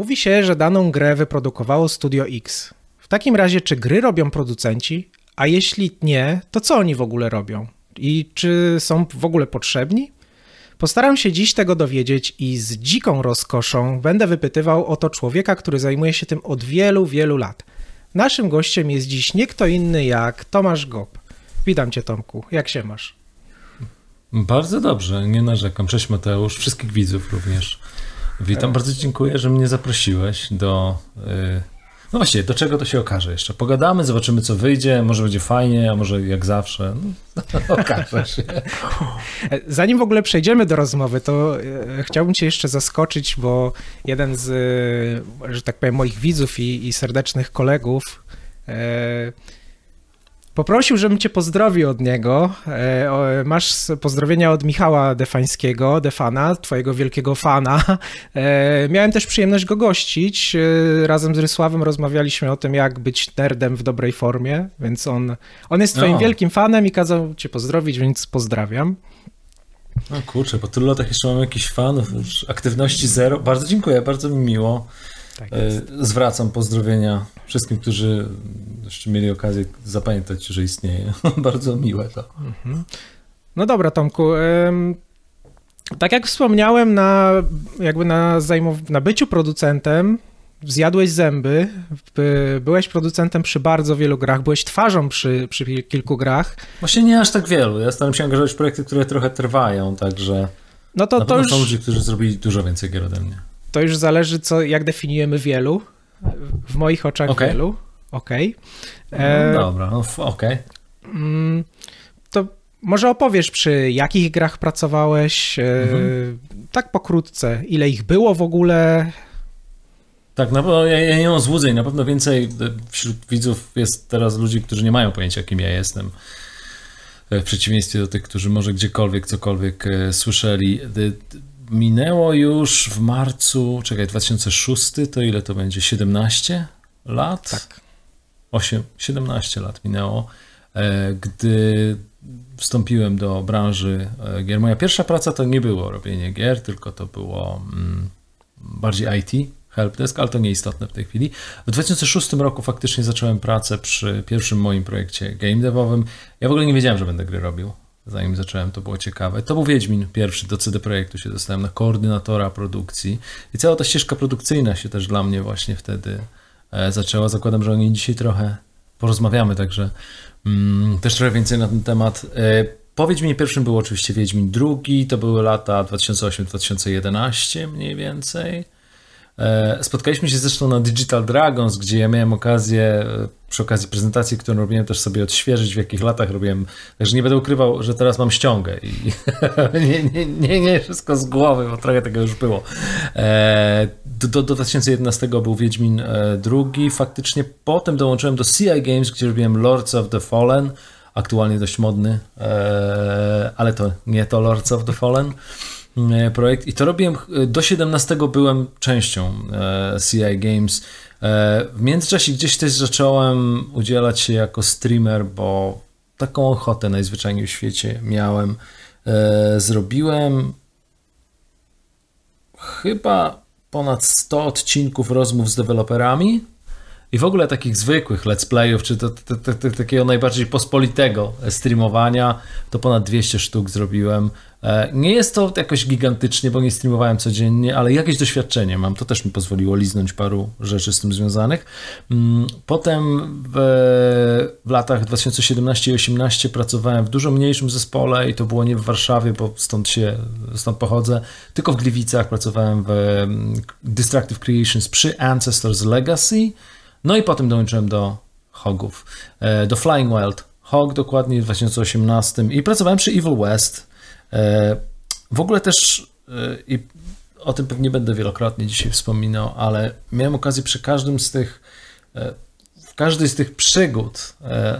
Mówi się, że daną grę wyprodukowało Studio X. W takim razie, czy gry robią producenci? A jeśli nie, to co oni w ogóle robią? I czy są w ogóle potrzebni? Postaram się dziś tego dowiedzieć i z dziką rozkoszą będę wypytywał o to człowieka, który zajmuje się tym od wielu, wielu lat. Naszym gościem jest dziś nie kto inny jak Tomasz Gop. Witam cię Tomku, jak się masz? Bardzo dobrze, nie narzekam. Cześć Mateusz, wszystkich widzów również. Witam, bardzo dziękuję, że mnie zaprosiłeś do. Y, no właśnie, do czego to się okaże jeszcze? Pogadamy, zobaczymy co wyjdzie, może będzie fajnie, a może jak zawsze. No, okaże się. Zanim w ogóle przejdziemy do rozmowy, to e, chciałbym Cię jeszcze zaskoczyć, bo jeden z, e, że tak powiem, moich widzów i, i serdecznych kolegów. E, Poprosił, żebym cię pozdrowił od niego. E, masz pozdrowienia od Michała Defańskiego, Defana, twojego wielkiego fana. E, miałem też przyjemność go gościć. E, razem z Rysławem rozmawialiśmy o tym, jak być nerdem w dobrej formie, więc on, on jest twoim no. wielkim fanem i kazał cię pozdrowić, więc pozdrawiam. No kurczę, po tylu latach jeszcze mam jakiś fan, aktywności zero. Bardzo dziękuję, bardzo mi miło. Tak e, Zwracam pozdrowienia wszystkim, którzy jeszcze mieli okazję zapamiętać, że istnieje. Bardzo miłe to. Mhm. No dobra, Tomku. Tak jak wspomniałem, na, jakby na, zajmow- na byciu producentem zjadłeś zęby, byłeś producentem przy bardzo wielu grach, byłeś twarzą przy, przy kilku grach. Właśnie nie aż tak wielu. Ja staram się angażować w projekty, które trochę trwają, także. No to, na to już... są ludzie, którzy zrobili dużo więcej gier ode mnie to już zależy, co, jak definiujemy wielu. W moich oczach okay. wielu. Okej. Okay. Mm, e, dobra, ok. No okej. Okay. Mm, to może opowiesz, przy jakich grach pracowałeś, e, mhm. tak pokrótce, ile ich było w ogóle? Tak, na pewno ja, ja nie mam złudzeń, na pewno więcej e, wśród widzów jest teraz ludzi, którzy nie mają pojęcia, kim ja jestem. W przeciwieństwie do tych, którzy może gdziekolwiek, cokolwiek słyszeli minęło już w marcu, czekaj, 2006, to ile to będzie? 17 lat? Tak. 8, 17 lat minęło, e, gdy wstąpiłem do branży e, gier. Moja pierwsza praca to nie było robienie gier, tylko to było mm, bardziej IT, helpdesk, ale to nieistotne w tej chwili. W 2006 roku faktycznie zacząłem pracę przy pierwszym moim projekcie game devowym. Ja w ogóle nie wiedziałem, że będę gry robił zanim zacząłem, to było ciekawe. To był Wiedźmin pierwszy do CD Projektu się dostałem na koordynatora produkcji i cała ta ścieżka produkcyjna się też dla mnie właśnie wtedy e, zaczęła. Zakładam, że o niej dzisiaj trochę porozmawiamy, także mm, też trochę więcej na ten temat. E, po Wiedźminie pierwszym był oczywiście Wiedźmin drugi, to były lata 2008-2011 mniej więcej. E, spotkaliśmy się zresztą na Digital Dragons, gdzie ja miałem okazję e, przy okazji prezentacji, którą robiłem, też sobie odświeżyć, w jakich latach robiłem. Także nie będę ukrywał, że teraz mam ściągę i nie, nie, nie, nie, wszystko z głowy, bo trochę tego już było. E, do, do 2011 był Wiedźmin II, faktycznie potem dołączyłem do CI Games, gdzie robiłem Lords of the Fallen, aktualnie dość modny, ale to nie to Lords of the Fallen. E, projekt i to robiłem, e, do 17 byłem częścią e, CI Games. W międzyczasie gdzieś też zacząłem udzielać się jako streamer, bo taką ochotę najzwyczajniej w świecie miałem. Zrobiłem chyba ponad 100 odcinków rozmów z deweloperami i w ogóle takich zwykłych let's playów, czy to, to, to, to, takiego najbardziej pospolitego streamowania, to ponad 200 sztuk zrobiłem. E, nie jest to jakoś gigantycznie, bo nie streamowałem codziennie, ale jakieś doświadczenie mam. To też mi pozwoliło liznąć paru rzeczy z tym związanych. Mm, potem w, w latach 2017 i 2018 pracowałem w dużo mniejszym zespole i to było nie w Warszawie, bo stąd się, stąd pochodzę, tylko w Gliwicach pracowałem w mm, Destructive Creations przy Ancestors Legacy. No i potem dołączyłem do Hogów, e, do Flying Wild Hog dokładnie w 2018 i pracowałem przy Evil West. E, w ogóle też e, i o tym pewnie będę wielokrotnie dzisiaj wspominał, ale miałem okazję przy każdym z tych w każdej z tych przygód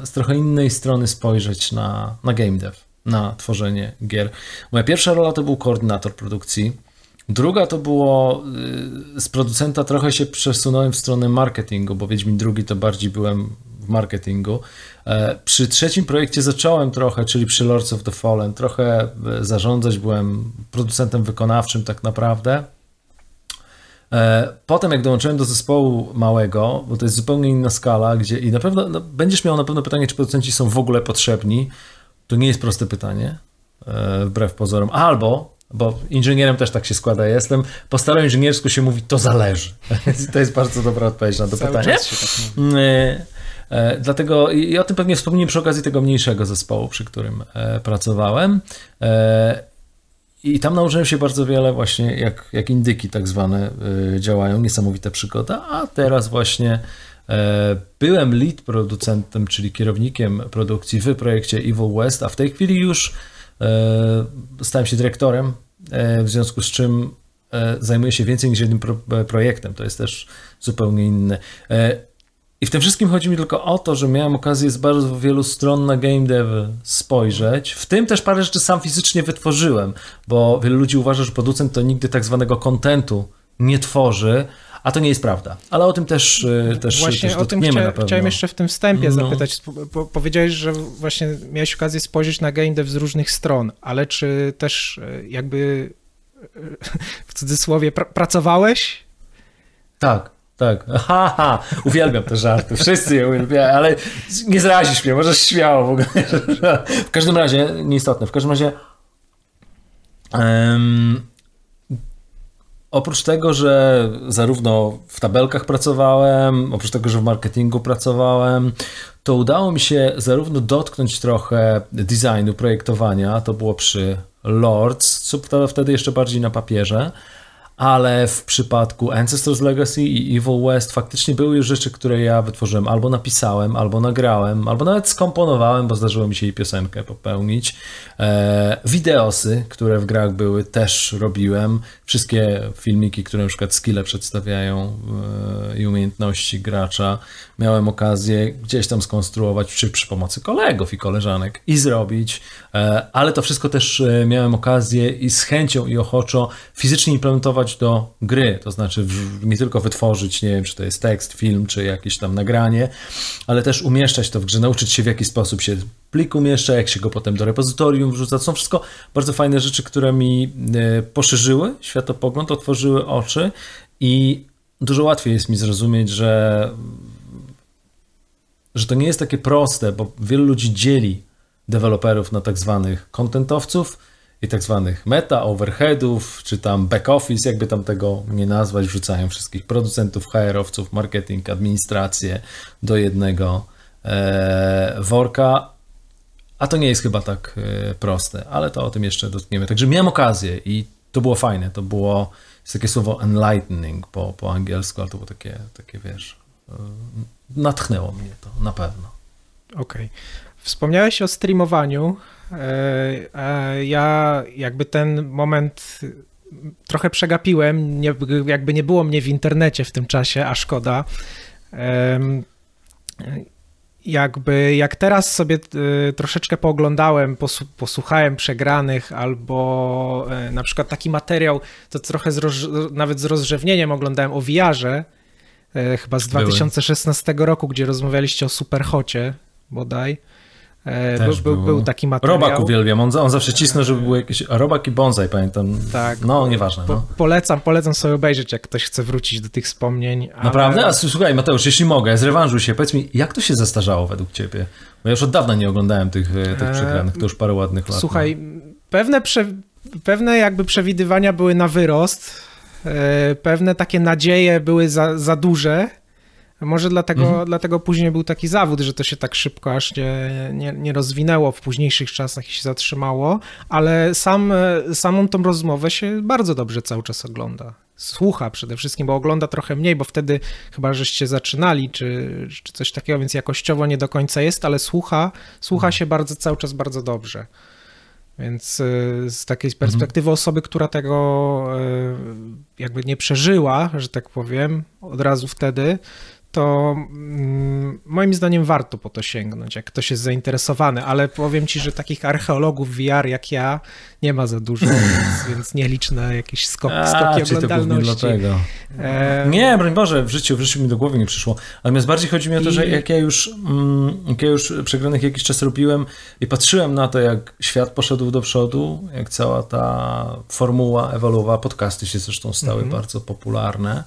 z trochę innej strony spojrzeć na, na game dev, na tworzenie gier. Moja pierwsza rola to był koordynator produkcji Druga to było y, z producenta trochę się przesunąłem w stronę marketingu, bo Wiedźmin drugi to bardziej byłem w marketingu. E, przy trzecim projekcie zacząłem trochę, czyli przy Lords of the Fallen, trochę e, zarządzać, byłem producentem wykonawczym tak naprawdę. E, potem jak dołączyłem do zespołu małego, bo to jest zupełnie inna skala, gdzie i na pewno no, będziesz miał na pewno pytanie, czy producenci są w ogóle potrzebni. To nie jest proste pytanie, wbrew pozorom. Albo bo inżynierem też tak się składa. jestem, po staro inżyniersku się mówi, to zależy. to jest bardzo dobra odpowiedź na to Cały pytanie. Tak mm, e, e, dlatego i o tym pewnie wspomniałem przy okazji tego mniejszego zespołu, przy którym e, pracowałem. I tam nauczyłem się bardzo wiele właśnie, jak, jak indyki tak zwane działają, niesamowita przygoda, a teraz właśnie byłem lead producentem, czyli kierownikiem produkcji w projekcie Evil West, a w tej chwili już E, stałem się dyrektorem, e, w związku z czym e, zajmuję się więcej niż jednym projektem. To jest też zupełnie inne. I w tym wszystkim chodzi mi tylko o to, że miałem okazję z bardzo wielu stron na game dev spojrzeć. W tym też parę rzeczy sam fizycznie wytworzyłem, bo wielu ludzi uważa, że producent to nigdy tak zwanego kontentu nie tworzy, a to nie jest prawda. Ale o tym też y, też Właśnie też o tym chcia, chciałem jeszcze w tym wstępie no. zapytać. Powiedziałeś, że właśnie miałeś okazję spojrzeć na game dev z różnych stron, ale czy też y, jakby y, w cudzysłowie pr pracowałeś? Tak, tak. Ha, ha. Uwielbiam te żarty. Wszyscy je uwielbiają, ale nie zrazisz mnie, możesz śmiało w ogóle. W każdym razie, nieistotne, w każdym razie um, Oprócz tego, że zarówno w tabelkach pracowałem, oprócz tego, że w marketingu pracowałem, to udało mi się zarówno dotknąć trochę designu, projektowania, to było przy Lords, co wtedy jeszcze bardziej na papierze, ale w przypadku Ancestors Legacy i Evil West faktycznie były już rzeczy, które ja wytworzyłem, albo napisałem, albo nagrałem, albo nawet skomponowałem, bo zdarzyło mi się jej piosenkę popełnić. E, które w grach były, też robiłem. Wszystkie filmiki, które na przykład skille przedstawiają e, i umiejętności gracza, miałem okazję gdzieś tam skonstruować, czy przy pomocy kolegów i koleżanek i zrobić, e, ale to wszystko też e, miałem okazję i z chęcią i ochoczo fizycznie implementować do gry, to znaczy nie tylko wytworzyć, nie wiem, czy to jest tekst, film, czy jakieś tam nagranie, ale też umieszczać to w grze, nauczyć się w jaki sposób się plik umieszcza, jak się go potem do repozytorium wrzuca. To są wszystko bardzo fajne rzeczy, które mi e, poszerzyły światopogląd, otworzyły oczy i dużo łatwiej jest mi zrozumieć, że że to nie jest takie proste, bo wielu ludzi dzieli deweloperów na tak zwanych kontentowców, i tak zwanych meta, overheadów, czy tam back office, jakby tam tego nie nazwać, wrzucają wszystkich producentów, HR-owców, marketing, administrację do jednego e, worka. A to nie jest chyba tak e, proste, ale to o tym jeszcze dotkniemy. Także miałem okazję i to było fajne, to było jest takie słowo enlightening po, po angielsku, ale to było takie, takie wiesz, e, natchnęło mnie to na pewno. Okej. Okay. Wspomniałeś o streamowaniu E, e, ja jakby ten moment trochę przegapiłem, nie, jakby nie było mnie w internecie w tym czasie, a szkoda. Jakby jak teraz sobie e, troszeczkę pooglądałem, posłuchałem przegranych albo na przykład taki materiał, to trochę z nawet z rozrzewnieniem oglądałem o wiarze, chyba z 2016 Były. roku, gdzie rozmawialiście o Superchocie bodaj. E, Też był, był, był taki materiał. Robak uwielbiam, on, on zawsze cisnął, żeby był jakiś robak i bonsai, pamiętam. Tak. No, nieważne. Po, no. Polecam, polecam sobie obejrzeć, jak ktoś chce wrócić do tych wspomnień. Ale... Naprawdę? A słuchaj Mateusz, jeśli mogę, zrewanżuj się, powiedz mi, jak to się zestarzało według ciebie? Bo ja już od dawna nie oglądałem tych, e, tych e, przegranych, to już parę ładnych lat. Słuchaj, no. pewne, prze, pewne jakby przewidywania były na wyrost, pewne takie nadzieje były za, za duże, może dlatego, mhm. dlatego później był taki zawód, że to się tak szybko aż nie, nie, nie rozwinęło w późniejszych czasach i się zatrzymało, ale sam, samą tą rozmowę się bardzo dobrze cały czas ogląda słucha przede wszystkim, bo ogląda trochę mniej, bo wtedy chyba żeście zaczynali, czy, czy coś takiego, więc jakościowo nie do końca jest, ale słucha, słucha mhm. się bardzo cały czas bardzo dobrze. Więc y, z takiej mhm. perspektywy mhm. osoby, która tego y, jakby nie przeżyła, że tak powiem, od razu wtedy, to mm, moim zdaniem warto po to sięgnąć, jak ktoś jest zainteresowany, ale powiem ci, że takich archeologów VR jak ja nie ma za dużo, więc, więc nieliczne jakieś skok, A, skoki oglądalności. E... Nie, broń Boże, w życiu, w życiu mi do głowy nie przyszło. Natomiast bardziej chodzi mi o to, I... że jak ja już, mm, jak ja już przegranych jakiś czas robiłem i patrzyłem na to, jak świat poszedł do przodu, jak cała ta formuła ewoluowała, podcasty się zresztą stały mm -hmm. bardzo popularne.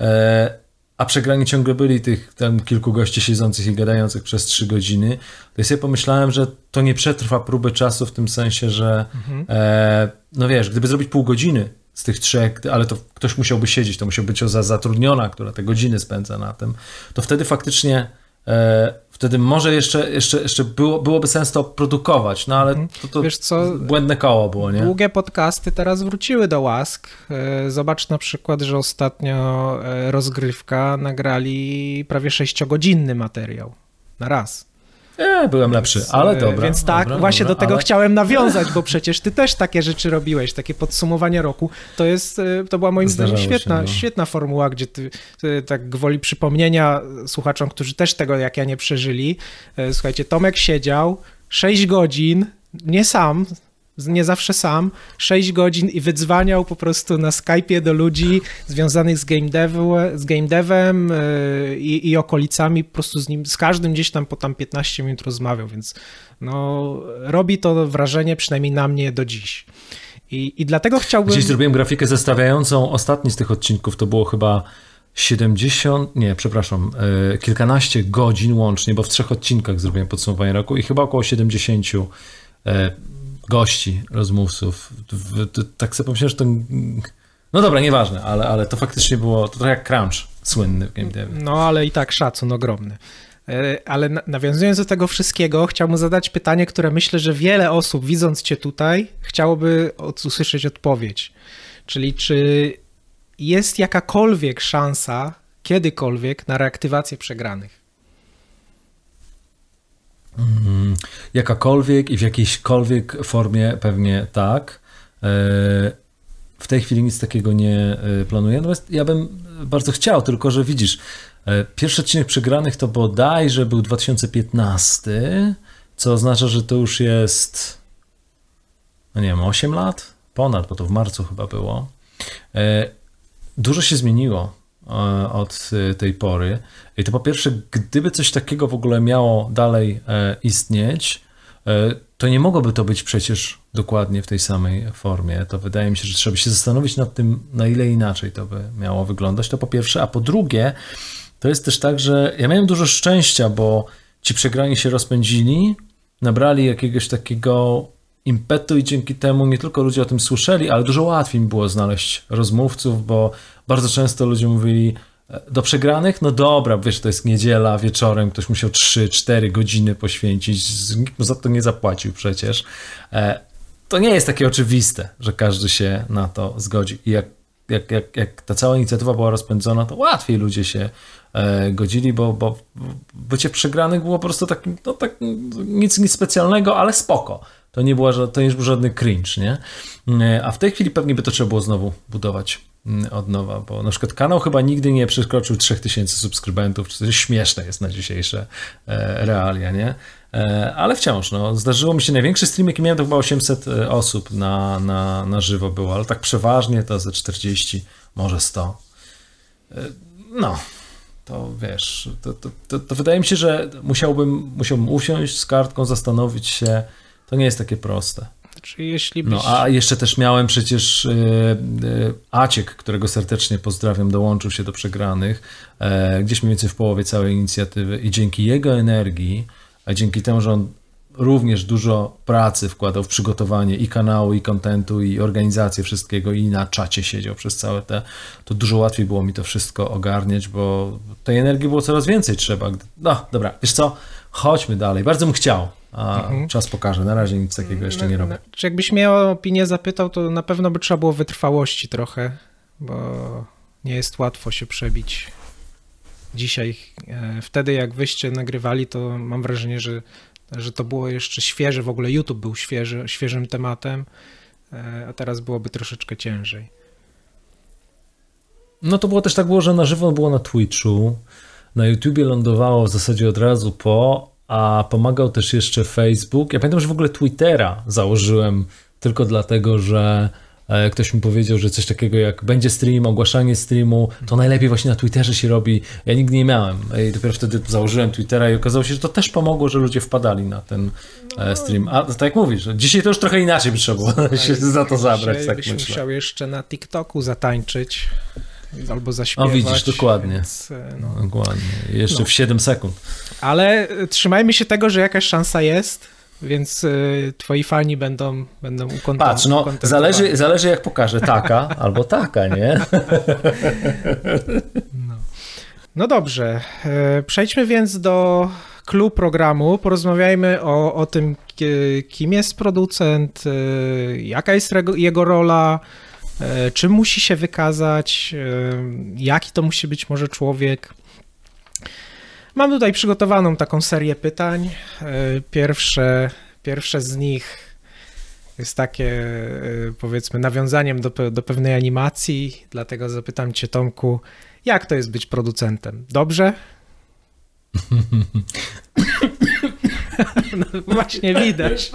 E, a przegrani ciągle byli tych tam kilku gości siedzących i gadających przez trzy godziny, to ja sobie pomyślałem, że to nie przetrwa próby czasu w tym sensie, że mhm. e, no wiesz, gdyby zrobić pół godziny z tych trzech, ale to ktoś musiałby siedzieć, to musiał być oza zatrudniona, która te godziny spędza na tym, to wtedy faktycznie E, wtedy może jeszcze, jeszcze, jeszcze było, byłoby sens to produkować, no ale mhm. to, to Wiesz co, błędne koło było, nie? Długie podcasty teraz wróciły do łask. E, zobacz na przykład, że ostatnio e, rozgrywka nagrali prawie sześciogodzinny materiał na raz. Nie, byłem lepszy, więc, ale e, dobra. Więc tak, dobra, właśnie dobra, do tego ale... chciałem nawiązać, bo przecież ty też takie rzeczy robiłeś, takie podsumowanie roku. To jest, e, to była moim zdaniem świetna, się, no. świetna formuła, gdzie ty, ty, tak gwoli przypomnienia słuchaczom, którzy też tego jak ja nie przeżyli. E, słuchajcie, Tomek siedział 6 godzin, nie sam, nie zawsze sam, 6 godzin i wydzwaniał po prostu na Skype'ie do ludzi związanych z game, dev, z game devem e, i, i, okolicami, po prostu z nim, z każdym gdzieś tam po tam 15 minut rozmawiał, więc no, robi to wrażenie przynajmniej na mnie do dziś. I, i dlatego chciałbym... Gdzieś zrobiłem grafikę zestawiającą ostatni z tych odcinków, to było chyba 70, nie, przepraszam, e, kilkanaście godzin łącznie, bo w trzech odcinkach zrobiłem podsumowanie roku i chyba około 70 gości, rozmówców. Tak sobie pomyślałem, że to... No dobra, nieważne, ale, ale to faktycznie było to trochę jak crunch słynny w Game Devie. No ale i tak szacun ogromny. E, ale nawiązując do tego wszystkiego, chciałbym zadać pytanie, które myślę, że wiele osób widząc Cię tutaj chciałoby usłyszeć odpowiedź. Czyli czy jest jakakolwiek szansa kiedykolwiek na reaktywację przegranych? Mhm. Jakakolwiek i w jakiejśkolwiek formie pewnie tak. E, w tej chwili nic takiego nie e, planuję. Natomiast ja bym bardzo chciał, tylko że widzisz, e, pierwszy odcinek przegranych to bodajże był 2015, co oznacza, że to już jest, no nie wiem, 8 lat? Ponad, bo to w marcu chyba było. Dużo się zmieniło E, od e, tej pory. I to po pierwsze, gdyby coś takiego w ogóle miało dalej e, istnieć, to nie mogłoby to być przecież dokładnie w tej samej formie. To wydaje mi się, że trzeba się zastanowić nad tym, na ile inaczej to by miało wyglądać. To po pierwsze, a po drugie, to jest też tak, że ja miałem dużo szczęścia, bo ci przegrani się rozpędzili, nabrali jakiegoś takiego impetu i dzięki temu nie tylko ludzie o tym słyszeli, ale dużo łatwiej mi było znaleźć rozmówców, bo bardzo często ludzie mówili e, do przegranych, no dobra, wiesz, to jest niedziela, wieczorem ktoś musiał 3-4 godziny poświęcić, nikt mu za to nie zapłacił przecież. E, to nie jest takie oczywiste, że każdy się na to zgodzi. I jak, jak, jak, jak ta cała inicjatywa była rozpędzona, to łatwiej ludzie się e, godzili, bo, bo bycie przegranych było po prostu takim, no tak, nic, nic specjalnego, ale spoko. To nie, była, to nie był żadny cringe, nie? E, a w tej chwili pewnie by to trzeba było znowu budować mm, od nowa, bo na przykład kanał chyba nigdy nie przekroczył 3000 subskrybentów, co śmieszne jest na dzisiejsze e, realia, nie? E, ale wciąż, no, zdarzyło mi się, największy stream jaki miałem to chyba 800 osób na, na, na żywo było, ale tak przeważnie to ze 40, może 100. No, to wiesz, to, to, to, to wydaje mi się, że musiałbym, musiałbym usiąść z kartką, zastanowić się, to nie jest takie proste. Znaczy, jeśli no, byś... No a jeszcze też miałem przecież e, e, Aciek, którego serdecznie pozdrawiam, dołączył się do przegranych, e, gdzieś mniej więcej w połowie całej inicjatywy i dzięki jego energii, a dzięki temu, że on również dużo pracy wkładał w przygotowanie i kanału, i kontentu, i organizację wszystkiego, i na czacie siedział przez całe te, to dużo łatwiej było mi to wszystko ogarniać, bo tej energii było coraz więcej trzeba. No, dobra, wiesz co, chodźmy dalej. Bardzo bym chciał, a mhm. czas pokaże, na razie nic takiego mm, jeszcze nie robię. Czy jakbyś miał opinię zapytał, to na pewno by trzeba było wytrwałości trochę, bo nie jest łatwo się przebić dzisiaj. E, wtedy jak wyście nagrywali, to mam wrażenie, że, że to było jeszcze świeże, w ogóle YouTube był świeży, świeżym tematem, e, a teraz byłoby troszeczkę ciężej. No to było też tak było, że na żywo było na Twitchu, na YouTubie lądowało w zasadzie od razu po, a pomagał też jeszcze Facebook. Ja pamiętam, że w ogóle Twittera założyłem tylko dlatego, że e, ktoś mi powiedział, że coś takiego jak będzie stream, ogłaszanie streamu, to najlepiej właśnie na Twitterze się robi. Ja nigdy nie miałem. E, I dopiero wtedy założyłem Twittera i okazało się, że to też pomogło, że ludzie wpadali na ten e, no. stream. A no tak jak mówisz, no dzisiaj to już trochę inaczej by trzeba było się za to zabrać. Tak byś myślę. musiał jeszcze na TikToku zatańczyć albo zaśpiewać. O widzisz, dokładnie. Więc, e, no. Dokładnie. Jeszcze no. w 7 sekund. Ale e, trzymajmy się tego, że jakaś szansa jest, więc e, twoi fani będą, będą ukontentowani. Patrz, no, zależy, zależy jak pokażę taka albo taka, nie? No. no dobrze. Przejdźmy więc do klub programu. Porozmawiajmy o, o tym, kim jest producent, jaka jest jego rola, E, Czym musi się wykazać? E, jaki to musi być może człowiek? Mam tutaj przygotowaną taką serię pytań. E, pierwsze, pierwsze z nich jest takie, powiedzmy, nawiązaniem do, do pewnej animacji, dlatego zapytam Cię, Tomku, jak to jest być producentem? Dobrze? No, właśnie widać.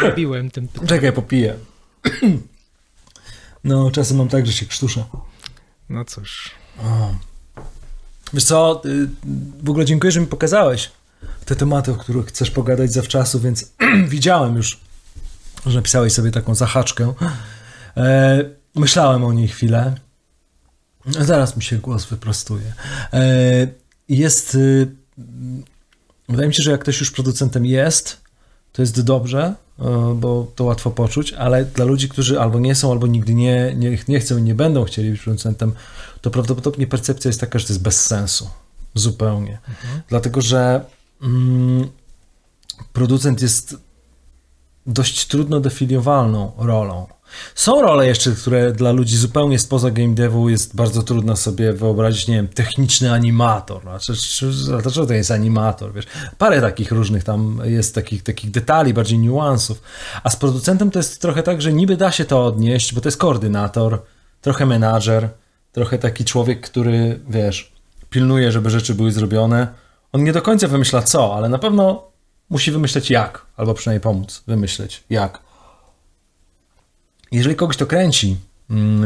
Zrobiłem tym pytanie. Czekaj, popiję. No, czasem mam tak, że się krztuszę. No cóż. O. Wiesz co, y, w ogóle dziękuję, że mi pokazałeś te tematy, o których chcesz pogadać zawczasu, więc widziałem już, że napisałeś sobie taką zahaczkę. E, myślałem o niej chwilę. No, zaraz mi się głos wyprostuje. E, jest... Y, wydaje mi się, że jak ktoś już producentem jest, to jest dobrze, E, bo to łatwo poczuć, ale dla ludzi, którzy albo nie są, albo nigdy nie, nie, nie chcą i nie będą chcieli być producentem, to prawdopodobnie percepcja jest taka, że to jest bez sensu. Zupełnie. Mhm. Dlatego, że mm, producent jest dość trudno definiowalną rolą. Są role jeszcze, które dla ludzi zupełnie spoza game devu jest bardzo trudno sobie wyobrazić, nie wiem, techniczny animator. Znaczy, czy, dlaczego to jest animator? Wiesz, parę takich różnych tam jest takich, takich detali, bardziej niuansów. A z producentem to jest trochę tak, że niby da się to odnieść, bo to jest koordynator, trochę menadżer, trochę taki człowiek, który, wiesz, pilnuje, żeby rzeczy były zrobione. On nie do końca wymyśla co, ale na pewno musi wymyśleć jak, albo przynajmniej pomóc wymyśleć jak. Jeżeli kogoś to kręci, mm,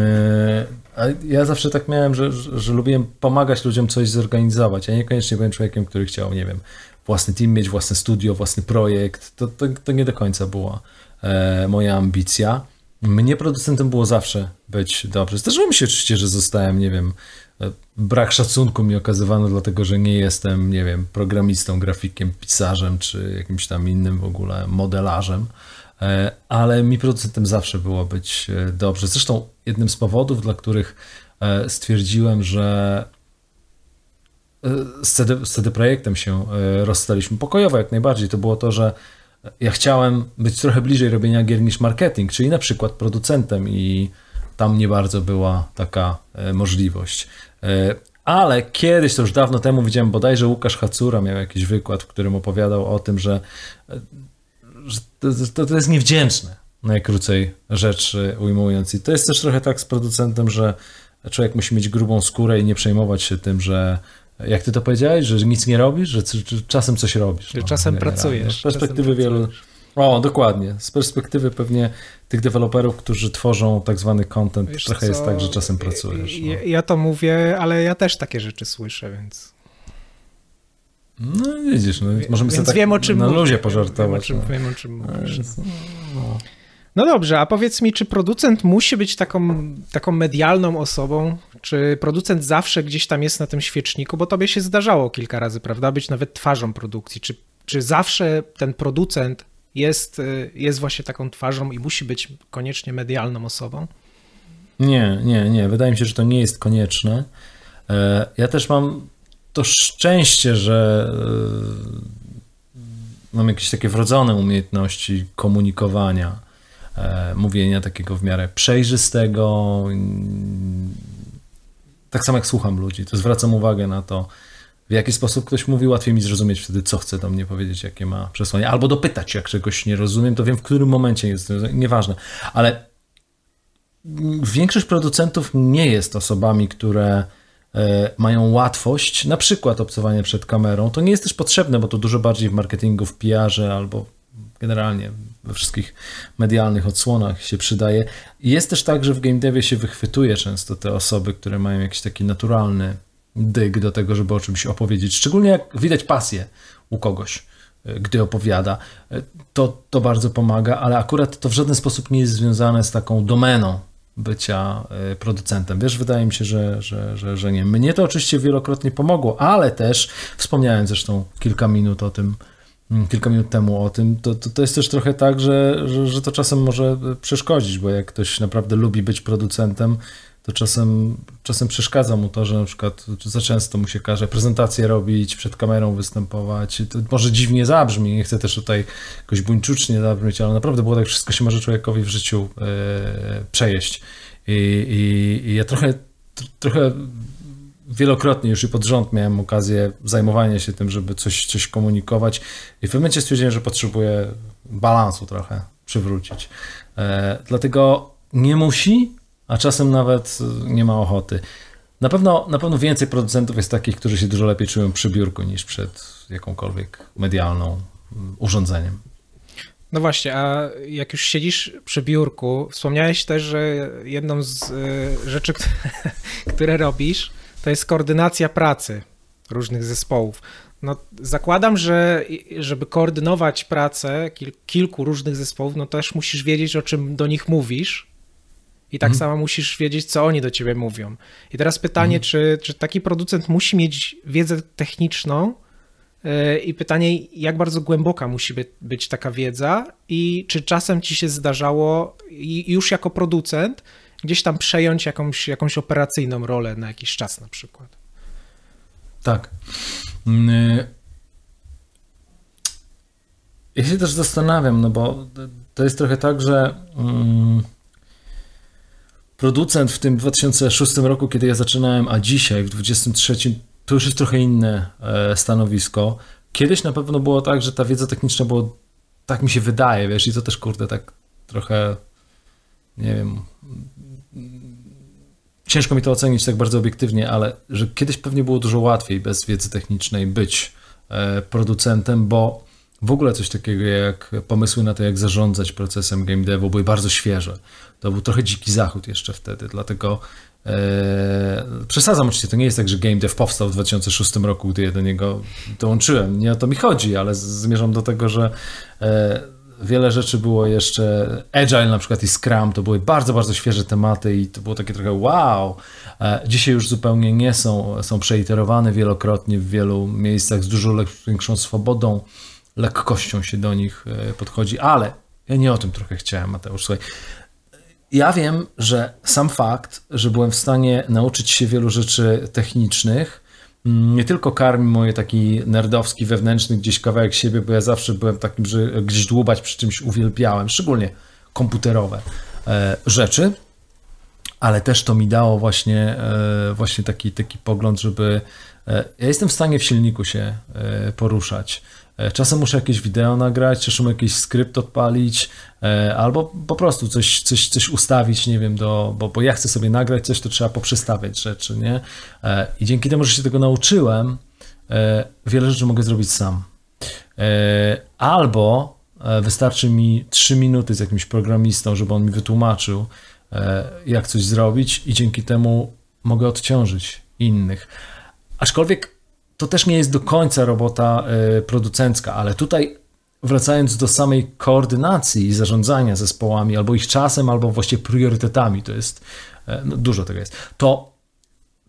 e, ja zawsze tak miałem, że, że, że lubiłem pomagać ludziom coś zorganizować. Ja niekoniecznie byłem człowiekiem, który chciał, nie wiem, własny team mieć, własne studio, własny projekt. To, to, to nie do końca była e, moja ambicja. Mnie producentem było zawsze być dobrze. Zdarzyło mi się oczywiście, że zostałem, nie wiem, e, brak szacunku mi okazywano, dlatego że nie jestem, nie wiem, programistą, grafikiem, pisarzem czy jakimś tam innym w ogóle modelarzem, e, ale mi producentem zawsze było być e, dobrze. Zresztą jednym z powodów, dla których stwierdziłem, że z CD, z CD Projektem się rozstaliśmy pokojowo jak najbardziej, to było to, że ja chciałem być trochę bliżej robienia gier niż marketing, czyli na przykład producentem i tam nie bardzo była taka e, możliwość. E, ale kiedyś, to już dawno temu, widziałem bodajże Łukasz Hacura miał jakiś wykład, w którym opowiadał o tym, że, e, że to, to jest niewdzięczne, najkrócej rzecz ujmując. I to jest też trochę tak z producentem, że człowiek musi mieć grubą skórę i nie przejmować się tym, że jak ty to powiedziałeś, że nic nie robisz, że czasem coś robisz. Że no, czasem pracujesz. Z perspektywy wielu. O, dokładnie. Z perspektywy pewnie tych deweloperów, którzy tworzą tak zwany content, Wiesz trochę co? jest tak, że czasem pracujesz. No. Ja, to mówię, ale ja też takie rzeczy słyszę, więc. No widzisz, no, możemy sobie tak wiem, o czym na mówię. luzie pożartować. Wiem, o czym, no. wiem, o czym mówisz. No no, no. no dobrze, a powiedz mi, czy producent musi być taką, taką medialną osobą? Czy producent zawsze gdzieś tam jest na tym świeczniku, bo tobie się zdarzało kilka razy, prawda, być nawet twarzą produkcji. Czy, czy zawsze ten producent jest, y, jest właśnie taką twarzą i musi być koniecznie medialną osobą? Nie, nie, nie. Wydaje mi się, że to nie jest konieczne. E, ja też mam to szczęście, że e, mam jakieś takie wrodzone umiejętności komunikowania, e, mówienia takiego w miarę przejrzystego, tak samo jak słucham ludzi, to zwracam uwagę na to, w jaki sposób ktoś mówi, łatwiej mi zrozumieć wtedy, co chce do mnie powiedzieć, jakie ma przesłanie. Albo dopytać, jak czegoś nie rozumiem, to wiem, w którym momencie jest, nieważne. Ale większość producentów nie jest osobami, które e, mają łatwość, na przykład obcowanie przed kamerą. To nie jest też potrzebne, bo to dużo bardziej w marketingu, w PR-ze albo generalnie we wszystkich medialnych odsłonach się przydaje. I jest też tak, że w game devie się wychwytuje często te osoby, które mają jakiś taki naturalny dyg do tego, żeby o czymś opowiedzieć. Szczególnie jak widać pasję u kogoś, e, gdy opowiada. E, to, to bardzo pomaga, ale akurat to w żaden sposób nie jest związane z taką domeną bycia e, producentem. Wiesz, wydaje mi się, że, że, że, że nie. Mnie to oczywiście wielokrotnie pomogło, ale też wspomniałem zresztą kilka minut o tym, Mm, kilka minut temu o tym, to, to, to jest też trochę tak, że, że, że to czasem może e, przeszkodzić, bo jak ktoś naprawdę lubi być producentem, to czasem, czasem przeszkadza mu to, że na przykład za często mu się każe prezentację robić, przed kamerą występować. To może dziwnie zabrzmi, nie chcę też tutaj jakoś buńczucznie zabrzmieć, ale naprawdę było tak, wszystko się może człowiekowi w życiu yy, przejeść. I, i, I, ja trochę, tr trochę wielokrotnie już i pod rząd miałem okazję zajmowania się tym, żeby coś, coś komunikować i w pewnym momencie stwierdziłem, że potrzebuję balansu trochę przywrócić. E, dlatego nie musi, a czasem nawet e, nie ma ochoty. Na pewno, na pewno więcej producentów jest takich, którzy się dużo lepiej czują przy biurku niż przed jakąkolwiek medialną urządzeniem. No właśnie, a jak już siedzisz przy biurku, wspomniałeś też, że jedną z e, rzeczy, które robisz, to jest koordynacja pracy różnych zespołów. No, zakładam, że żeby koordynować pracę kilku różnych zespołów, no też musisz wiedzieć, o czym do nich mówisz. I tak mhm. samo musisz wiedzieć, co oni do ciebie mówią. I teraz pytanie, mhm. czy, czy taki producent musi mieć wiedzę techniczną, e, i pytanie, jak bardzo głęboka musi być taka wiedza, i czy czasem ci się zdarzało, już jako producent, gdzieś tam przejąć jakąś, jakąś operacyjną rolę na jakiś czas na przykład. Tak. Mm, y, ja się też zastanawiam, no bo to jest trochę tak, że mm, producent w tym 2006 roku, kiedy ja zaczynałem, a dzisiaj w 2023, to już jest trochę inne e, stanowisko. Kiedyś na pewno było tak, że ta wiedza techniczna była, tak mi się wydaje, wiesz, i to też kurde, tak trochę, nie wiem, ciężko mi to ocenić tak bardzo obiektywnie, ale że kiedyś pewnie było dużo łatwiej bez wiedzy technicznej być e, producentem, bo w ogóle coś takiego jak pomysły na to, jak zarządzać procesem game devu były bardzo świeże. To był trochę dziki zachód jeszcze wtedy, dlatego e, przesadzam oczywiście, to nie jest tak, że game dev powstał w 2006 roku, gdy ja do niego dołączyłem. Nie o to mi chodzi, ale zmierzam do tego, że e, wiele rzeczy było jeszcze, Agile na przykład i Scrum, to były bardzo, bardzo świeże tematy i to było takie trochę wow. E, dzisiaj już zupełnie nie są, są przeiterowane wielokrotnie w wielu miejscach z dużo większą swobodą, lekkością się do nich e, podchodzi, ale ja nie o tym trochę chciałem, Mateusz, słuchaj. Ja wiem, że sam fakt, że byłem w stanie nauczyć się wielu rzeczy technicznych, nie tylko karmi moje taki nerdowski, wewnętrzny gdzieś kawałek siebie, bo ja zawsze byłem takim, że gdzieś dłubać przy czymś uwielbiałem, szczególnie komputerowe e, rzeczy, ale też to mi dało właśnie, e, właśnie taki, taki pogląd, żeby e, ja jestem w stanie w silniku się poruszać. E, czasem muszę jakieś wideo nagrać, czasem jakiś skrypt odpalić, e, albo po prostu coś, coś, coś ustawić, nie wiem, do, bo, bo ja chcę sobie nagrać coś, to trzeba poprzestawiać rzeczy, nie? E, I dzięki temu, że się tego nauczyłem, wiele rzeczy mogę zrobić sam. Albo wystarczy mi 3 minuty z jakimś programistą, żeby on mi wytłumaczył, jak coś zrobić, i dzięki temu mogę odciążyć innych. Aczkolwiek to też nie jest do końca robota y, producencka, ale tutaj wracając do samej koordynacji i zarządzania zespołami, albo ich czasem, albo właśnie priorytetami, to jest e, no dużo tego jest, to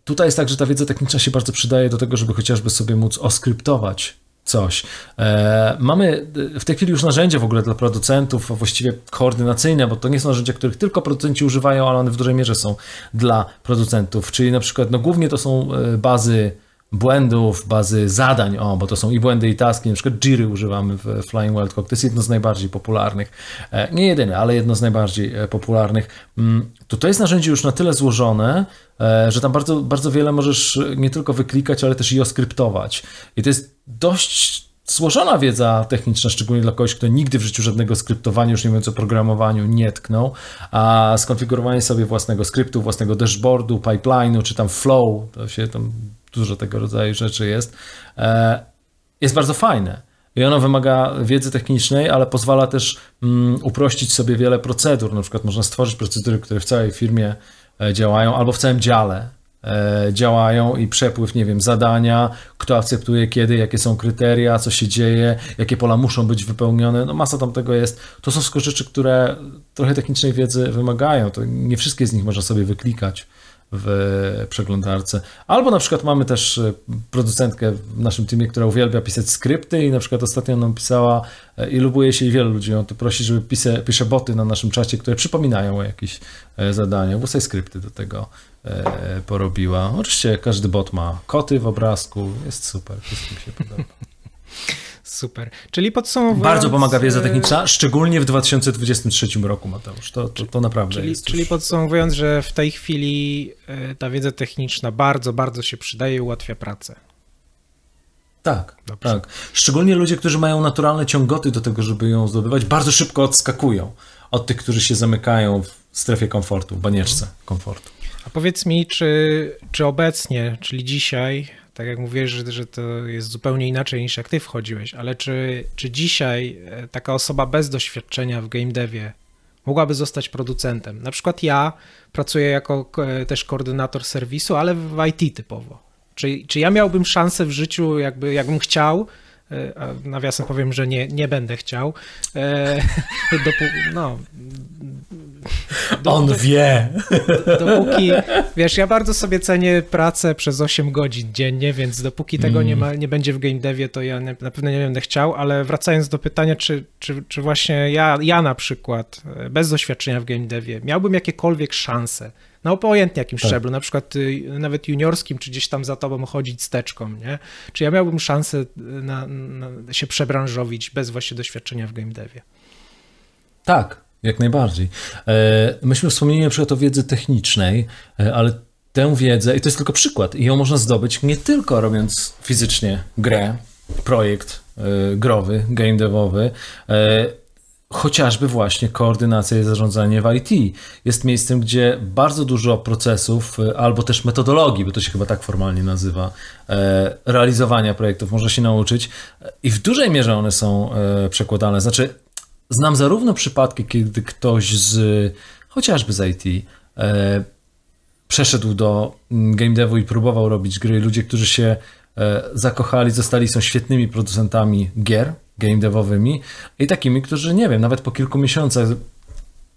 tutaj jest tak, że ta wiedza techniczna się bardzo przydaje do tego, żeby chociażby sobie móc oskryptować coś. E, mamy e, w tej chwili już narzędzia w ogóle dla producentów, właściwie koordynacyjne, bo to nie są narzędzia, których tylko producenci używają, ale one w dużej mierze są dla producentów, czyli na przykład no, głównie to są bazy błędów, bazy zadań, o, bo to są i błędy, i taski, na przykład Jiry używamy w Flying Wild Cock, to jest jedno z najbardziej popularnych, e, nie jedyne, ale jedno z najbardziej e, popularnych. Mm, to, to jest narzędzie już na tyle złożone, e, że tam bardzo, bardzo wiele możesz nie tylko wyklikać, ale też i oskryptować. I to jest dość złożona wiedza techniczna, szczególnie dla kogoś, kto nigdy w życiu żadnego skryptowania, już nie mówiąc o programowaniu, nie tknął, a skonfigurowanie sobie własnego skryptu, własnego dashboardu, pipeline'u, czy tam flow, to się tam dużo tego rodzaju rzeczy jest, e, jest bardzo fajne. I ono wymaga wiedzy technicznej, ale pozwala też mm, uprościć sobie wiele procedur. Na przykład można stworzyć procedury, które w całej firmie e, działają albo w całym dziale e, działają i przepływ, nie wiem, zadania, kto akceptuje kiedy, jakie są kryteria, co się dzieje, jakie pola muszą być wypełnione, no masa tam tego jest. To są wszystko rzeczy, które trochę technicznej wiedzy wymagają, to nie wszystkie z nich można sobie wyklikać w przeglądarce. Albo na przykład mamy też e, producentkę w naszym teamie, która uwielbia pisać skrypty i na przykład ostatnio nam pisała e, i lubuje się i wielu ludzi ją to prosi, żeby pise, pisze boty na naszym czacie, które przypominają o jakichś e, zadaniach, bo sobie skrypty do tego porobiła. Oczywiście każdy bot ma koty w obrazku, jest super, wszystkim się podoba. Super. Czyli podsumowując... Bardzo pomaga wiedza e, techniczna, szczególnie w 2023 roku, Mateusz. To, to, to naprawdę czyli, jest. Czyli podsumowując, że w tej chwili e, ta wiedza techniczna bardzo, bardzo się przydaje i ułatwia pracę. Tak, Dobrze. tak. Szczególnie ludzie, którzy mają naturalne ciągoty do tego, żeby ją zdobywać, bardzo szybko odskakują od tych, którzy się zamykają w strefie komfortu, w banieczce komfortu. A powiedz mi, czy, czy obecnie, czyli dzisiaj, tak jak mówiłeś, że, że to jest zupełnie inaczej niż jak ty wchodziłeś, ale czy, czy dzisiaj e, taka osoba bez doświadczenia w game devie mogłaby zostać producentem? Na przykład ja pracuję jako e, też koordynator serwisu, ale w IT typowo. Czy, czy ja miałbym szansę w życiu, jakby, jakbym chciał, e, nawiasem powiem, że nie, nie będę chciał, e, no, On wie. Dopóki, wiesz, ja bardzo sobie cenię pracę przez 8 godzin dziennie, więc dopóki tego mm. nie, ma, nie będzie w game devie, to ja nie, na pewno nie będę chciał, ale wracając do pytania, czy, czy, czy właśnie ja, ja na przykład, e, bez doświadczenia w game devie, miałbym jakiekolwiek szanse na opojętnie jakim tak. szczeblu, na przykład y, nawet juniorskim, czy gdzieś tam za tobą chodzić steczką, nie? Czy ja miałbym szansę y, na, na się przebranżowić bez właśnie doświadczenia w game devie? Tak, jak najbardziej. E, myśmy wspomnieli na przykład o wiedzy technicznej, e, ale tę wiedzę, i to jest tylko przykład, i ją można zdobyć nie tylko robiąc fizycznie grę, projekt e, growy, game devowy, chociażby właśnie koordynacja i zarządzanie w IT. Jest miejscem, gdzie bardzo dużo procesów albo też metodologii, bo to się chyba tak formalnie nazywa, realizowania projektów można się nauczyć i w dużej mierze one są przekładane. Znaczy, Znam zarówno przypadki, kiedy ktoś z chociażby z IT e, przeszedł do mm, game devu i próbował robić gry. Ludzie, którzy się e, zakochali, zostali, są świetnymi producentami gier game devowymi i takimi, którzy, nie wiem, nawet po kilku miesiącach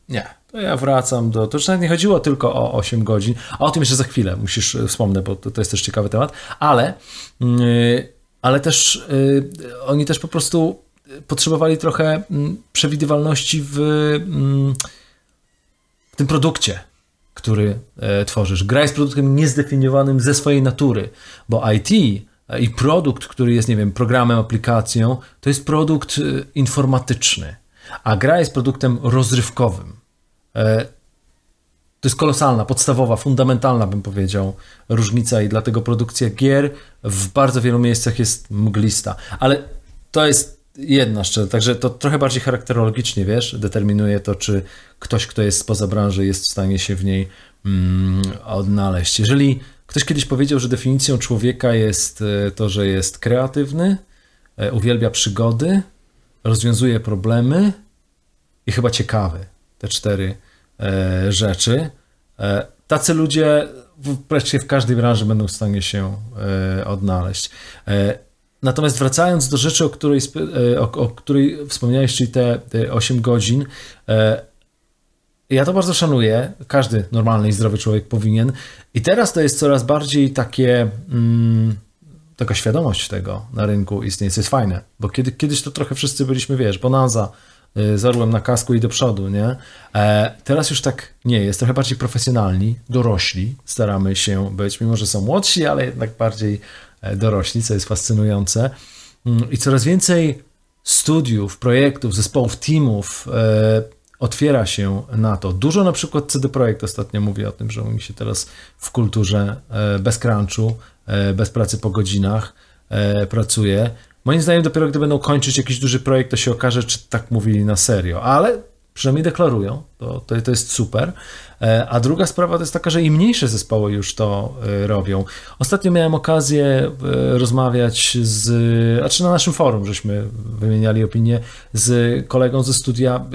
nie, to ja wracam do. To już nawet nie chodziło tylko o 8 godzin, a o tym jeszcze za chwilę musisz e, wspomnę, bo to, to jest też ciekawy temat, ale, yy, ale też yy, oni też po prostu potrzebowali trochę mm, przewidywalności w, mm, w tym produkcie, który e, tworzysz. Gra jest produktem niezdefiniowanym ze swojej natury, bo IT e, i produkt, który jest, nie wiem, programem, aplikacją, to jest produkt e, informatyczny, a gra jest produktem rozrywkowym. To jest kolosalna, podstawowa, fundamentalna, bym powiedział, różnica i dlatego produkcja gier w bardzo wielu miejscach jest mglista. Ale to jest jedna szczerze, także to trochę bardziej charakterologicznie, wiesz, determinuje to, czy ktoś, kto jest spoza branży, jest w stanie się w niej mm, odnaleźć. Jeżeli ktoś kiedyś powiedział, że definicją człowieka jest e, to, że jest kreatywny, e, uwielbia przygody, rozwiązuje problemy i chyba ciekawy. Te cztery e, rzeczy. E, tacy ludzie praktycznie w każdej branży będą w stanie się e, odnaleźć. E, Natomiast wracając do rzeczy, o której, e, o, o której wspomniałeś, czyli te, te 8 godzin, e, ja to bardzo szanuję. Każdy normalny i zdrowy człowiek powinien. I teraz to jest coraz bardziej takie. Mm, taka świadomość tego na rynku istnieje, co jest fajne, bo kiedy, kiedyś to trochę wszyscy byliśmy, wiesz, bonanza, z e, zarłem na kasku i do przodu, nie? Teraz już tak nie jest, trochę bardziej profesjonalni, dorośli staramy się być, mimo że są młodsi, ale jednak bardziej E, dorośli, co jest fascynujące. Mm, I coraz więcej studiów, projektów, zespołów, teamów e, otwiera się na to. Dużo na przykład CD Projekt ostatnio mówi o tym, że mi się teraz w kulturze e, bez crunchu, bez pracy po godzinach pracuje. Moim zdaniem dopiero gdy będą kończyć jakiś duży projekt, to się okaże, czy tak mówili na serio. Ale przynajmniej deklarują, to, to, to, jest super. E, a druga sprawa to jest taka, że i mniejsze zespoły już to e, robią. Ostatnio miałem okazję e, rozmawiać z, a czy na naszym forum żeśmy wymieniali opinię z kolegą ze studia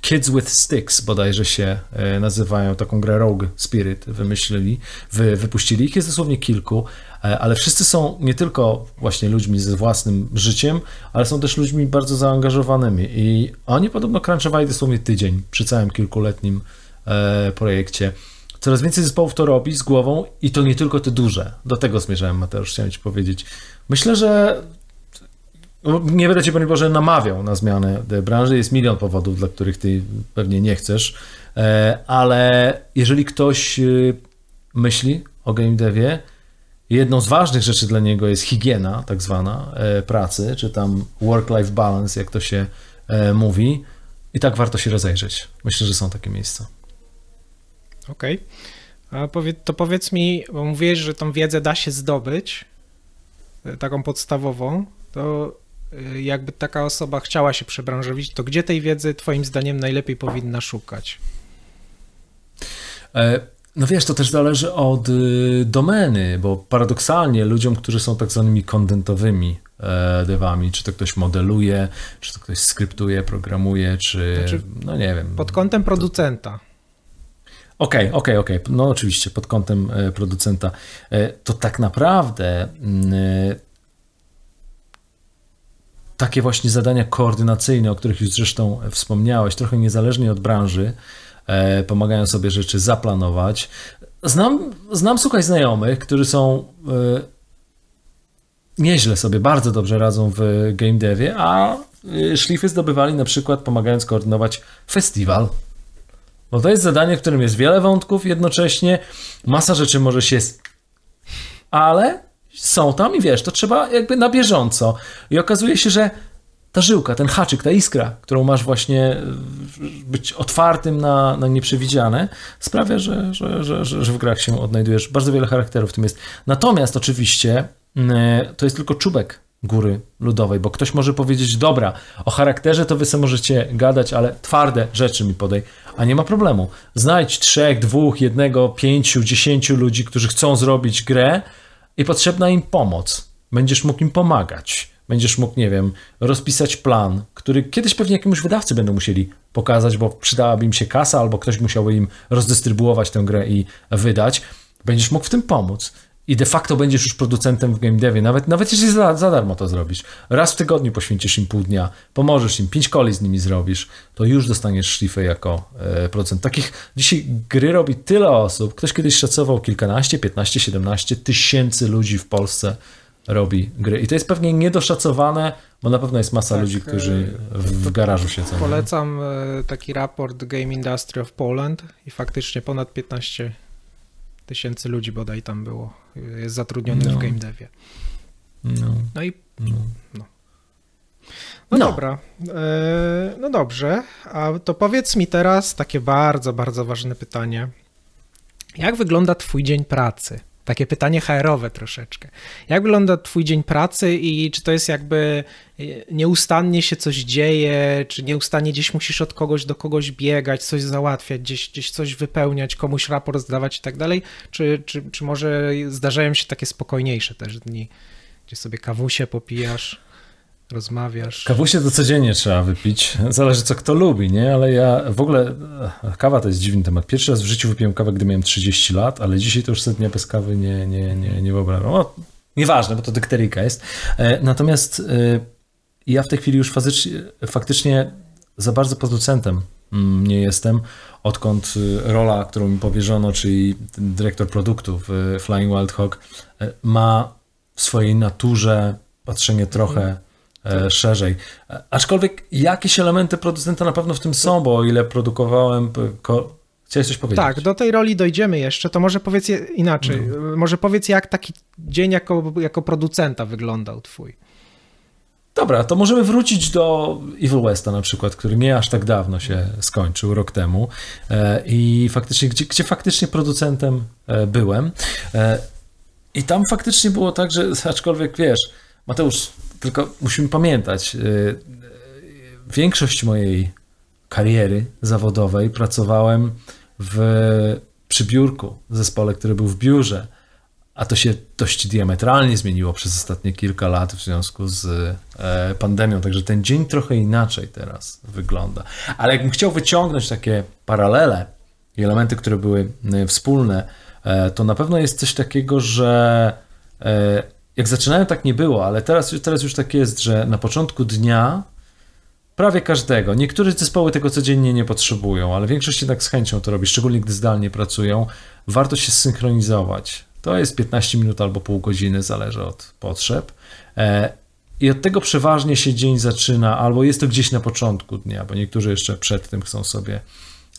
Kids with Sticks bodajże się nazywają, taką grę Rogue Spirit wymyślili, wy, wypuścili. Ich jest dosłownie kilku, E, ale wszyscy są nie tylko właśnie ludźmi ze własnym życiem, ale są też ludźmi bardzo zaangażowanymi i oni podobno crunchowali dosłownie tydzień przy całym kilkuletnim e, projekcie. Coraz więcej zespołów to robi z głową i to nie tylko te duże. Do tego zmierzałem, Mateusz, chciałem ci powiedzieć. Myślę, że no, nie będę cię, panie Boże, namawiał na zmianę tej branży. Jest milion powodów, dla których ty pewnie nie chcesz, e, ale jeżeli ktoś y, myśli o game devie, Jedną z ważnych rzeczy dla niego jest higiena, tak zwana, e, pracy, czy tam work-life balance, jak to się e, mówi. I tak warto się rozejrzeć. Myślę, że są takie miejsca. Okej. Okay. To powiedz mi, bo mówisz, że tą wiedzę da się zdobyć, e, taką podstawową, to jakby taka osoba chciała się przebranżowić, to gdzie tej wiedzy Twoim zdaniem najlepiej powinna szukać? E no wiesz, to też zależy od y, domeny, bo paradoksalnie ludziom, którzy są tak zwanymi kondentowymi e, devami, czy to ktoś modeluje, czy to ktoś skryptuje, programuje, czy znaczy, no nie wiem. Pod kątem producenta. Okej, okay, okej, okay, okej. Okay. No oczywiście, pod kątem e, producenta. E, to tak naprawdę mm, takie właśnie zadania koordynacyjne, o których już zresztą wspomniałeś, trochę niezależnie od branży, E, pomagają sobie rzeczy zaplanować. Znam, znam słuchaj, znajomych, którzy są e, nieźle sobie, bardzo dobrze radzą w game devie, a e, szlify zdobywali na przykład pomagając koordynować festiwal. Bo to jest zadanie, w którym jest wiele wątków jednocześnie, masa rzeczy może się. Ale są tam i wiesz, to trzeba jakby na bieżąco. I okazuje się, że ta żyłka, ten haczyk, ta iskra, którą masz właśnie e, być otwartym na, na nieprzewidziane, sprawia, że, że, że, że, w grach się odnajdujesz. Bardzo wiele charakterów w tym jest. Natomiast oczywiście mm, e, to jest tylko czubek góry ludowej, bo ktoś może powiedzieć, dobra, o charakterze to wy sobie możecie gadać, ale twarde rzeczy mi podej, a nie ma problemu. Znajdź trzech, dwóch, jednego, pięciu, dziesięciu ludzi, którzy chcą zrobić grę i potrzebna im pomoc. Będziesz mógł im pomagać będziesz mógł, nie wiem, rozpisać plan, który kiedyś pewnie jakiemuś wydawcy będą musieli pokazać, bo przydałaby im się kasa, albo ktoś musiałby im rozdystrybuować tę grę i wydać. Będziesz mógł w tym pomóc. I de facto będziesz już producentem w game devie, nawet, nawet jeśli za, za darmo to zrobisz. Raz w tygodniu poświęcisz im pół dnia, pomożesz im, pięć koli z nimi zrobisz, to już dostaniesz szlifę jako e, producent. Takich dzisiaj gry robi tyle osób, ktoś kiedyś szacował kilkanaście, piętnaście, siedemnaście tysięcy ludzi w Polsce, robi gry. I to jest pewnie niedoszacowane, bo na pewno jest masa tak, ludzi, e, którzy w, w garażu siedzą. Polecam e, taki raport Game Industry of Poland i faktycznie ponad 15 tysięcy ludzi bodaj tam było, e, jest zatrudnionych no. w game devie. No, no i no. no. No, no, dobra, no dobrze, a to powiedz mi teraz takie bardzo, bardzo ważne pytanie. Jak wygląda Twój dzień pracy? Takie pytanie HR-owe troszeczkę. Jak wygląda Twój dzień pracy i czy to jest jakby e, nieustannie się coś dzieje, czy nieustannie gdzieś musisz od kogoś do kogoś biegać, coś załatwiać, gdzieś, gdzieś coś wypełniać, komuś raport zdawać i tak dalej? Czy, czy, czy może zdarzają się takie spokojniejsze też dni, gdzie sobie kawusie popijasz? rozmawiasz. Kawusie to codziennie trzeba wypić. Zależy co kto lubi, nie? Ale ja w ogóle e, kawa to jest dziwny temat. Pierwszy raz w życiu wypiłem kawę, gdy miałem 30 lat, ale dzisiaj to już sobie dnia bez kawy nie, nie, nie, nie wyobrażam. No, nieważne, bo to dykteryka jest. E, natomiast e, ja w tej chwili już faktycznie za bardzo producentem mm, nie jestem, odkąd rola, którą mi powierzono, czyli dyrektor produktów Flying Wild Hog, ma w swojej naturze patrzenie trochę mhm. E, szerzej. Aczkolwiek jakieś elementy producenta na pewno w tym są, bo o ile produkowałem. Chciałeś coś powiedzieć? Tak, do tej roli dojdziemy jeszcze, to może powiedz inaczej. No. Może powiedz, jak taki dzień jako, jako producenta wyglądał twój. Dobra, to możemy wrócić do Evil Westa na przykład, który nie aż tak dawno się skończył, rok temu. E, I faktycznie, gdzie, gdzie faktycznie producentem e, byłem. I tam faktycznie było tak, że aczkolwiek wiesz, Mateusz, tylko musimy pamiętać, y, większość mojej kariery zawodowej pracowałem w, przy biurku, w zespole, który był w biurze, a to się dość diametralnie zmieniło przez ostatnie kilka lat w związku z e, pandemią. Także ten dzień trochę inaczej teraz wygląda. Ale jakbym chciał wyciągnąć takie paralele i elementy, które były y, wspólne, e, to na pewno jest coś takiego, że e, jak zaczynałem, tak nie było, ale teraz, teraz już tak jest, że na początku dnia prawie każdego, niektóre zespoły tego codziennie nie potrzebują, ale większość jednak z chęcią to robi, szczególnie gdy zdalnie pracują, warto się synchronizować. To jest 15 minut albo pół godziny, zależy od potrzeb. E, I od tego przeważnie się dzień zaczyna, albo jest to gdzieś na początku dnia, bo niektórzy jeszcze przed tym chcą sobie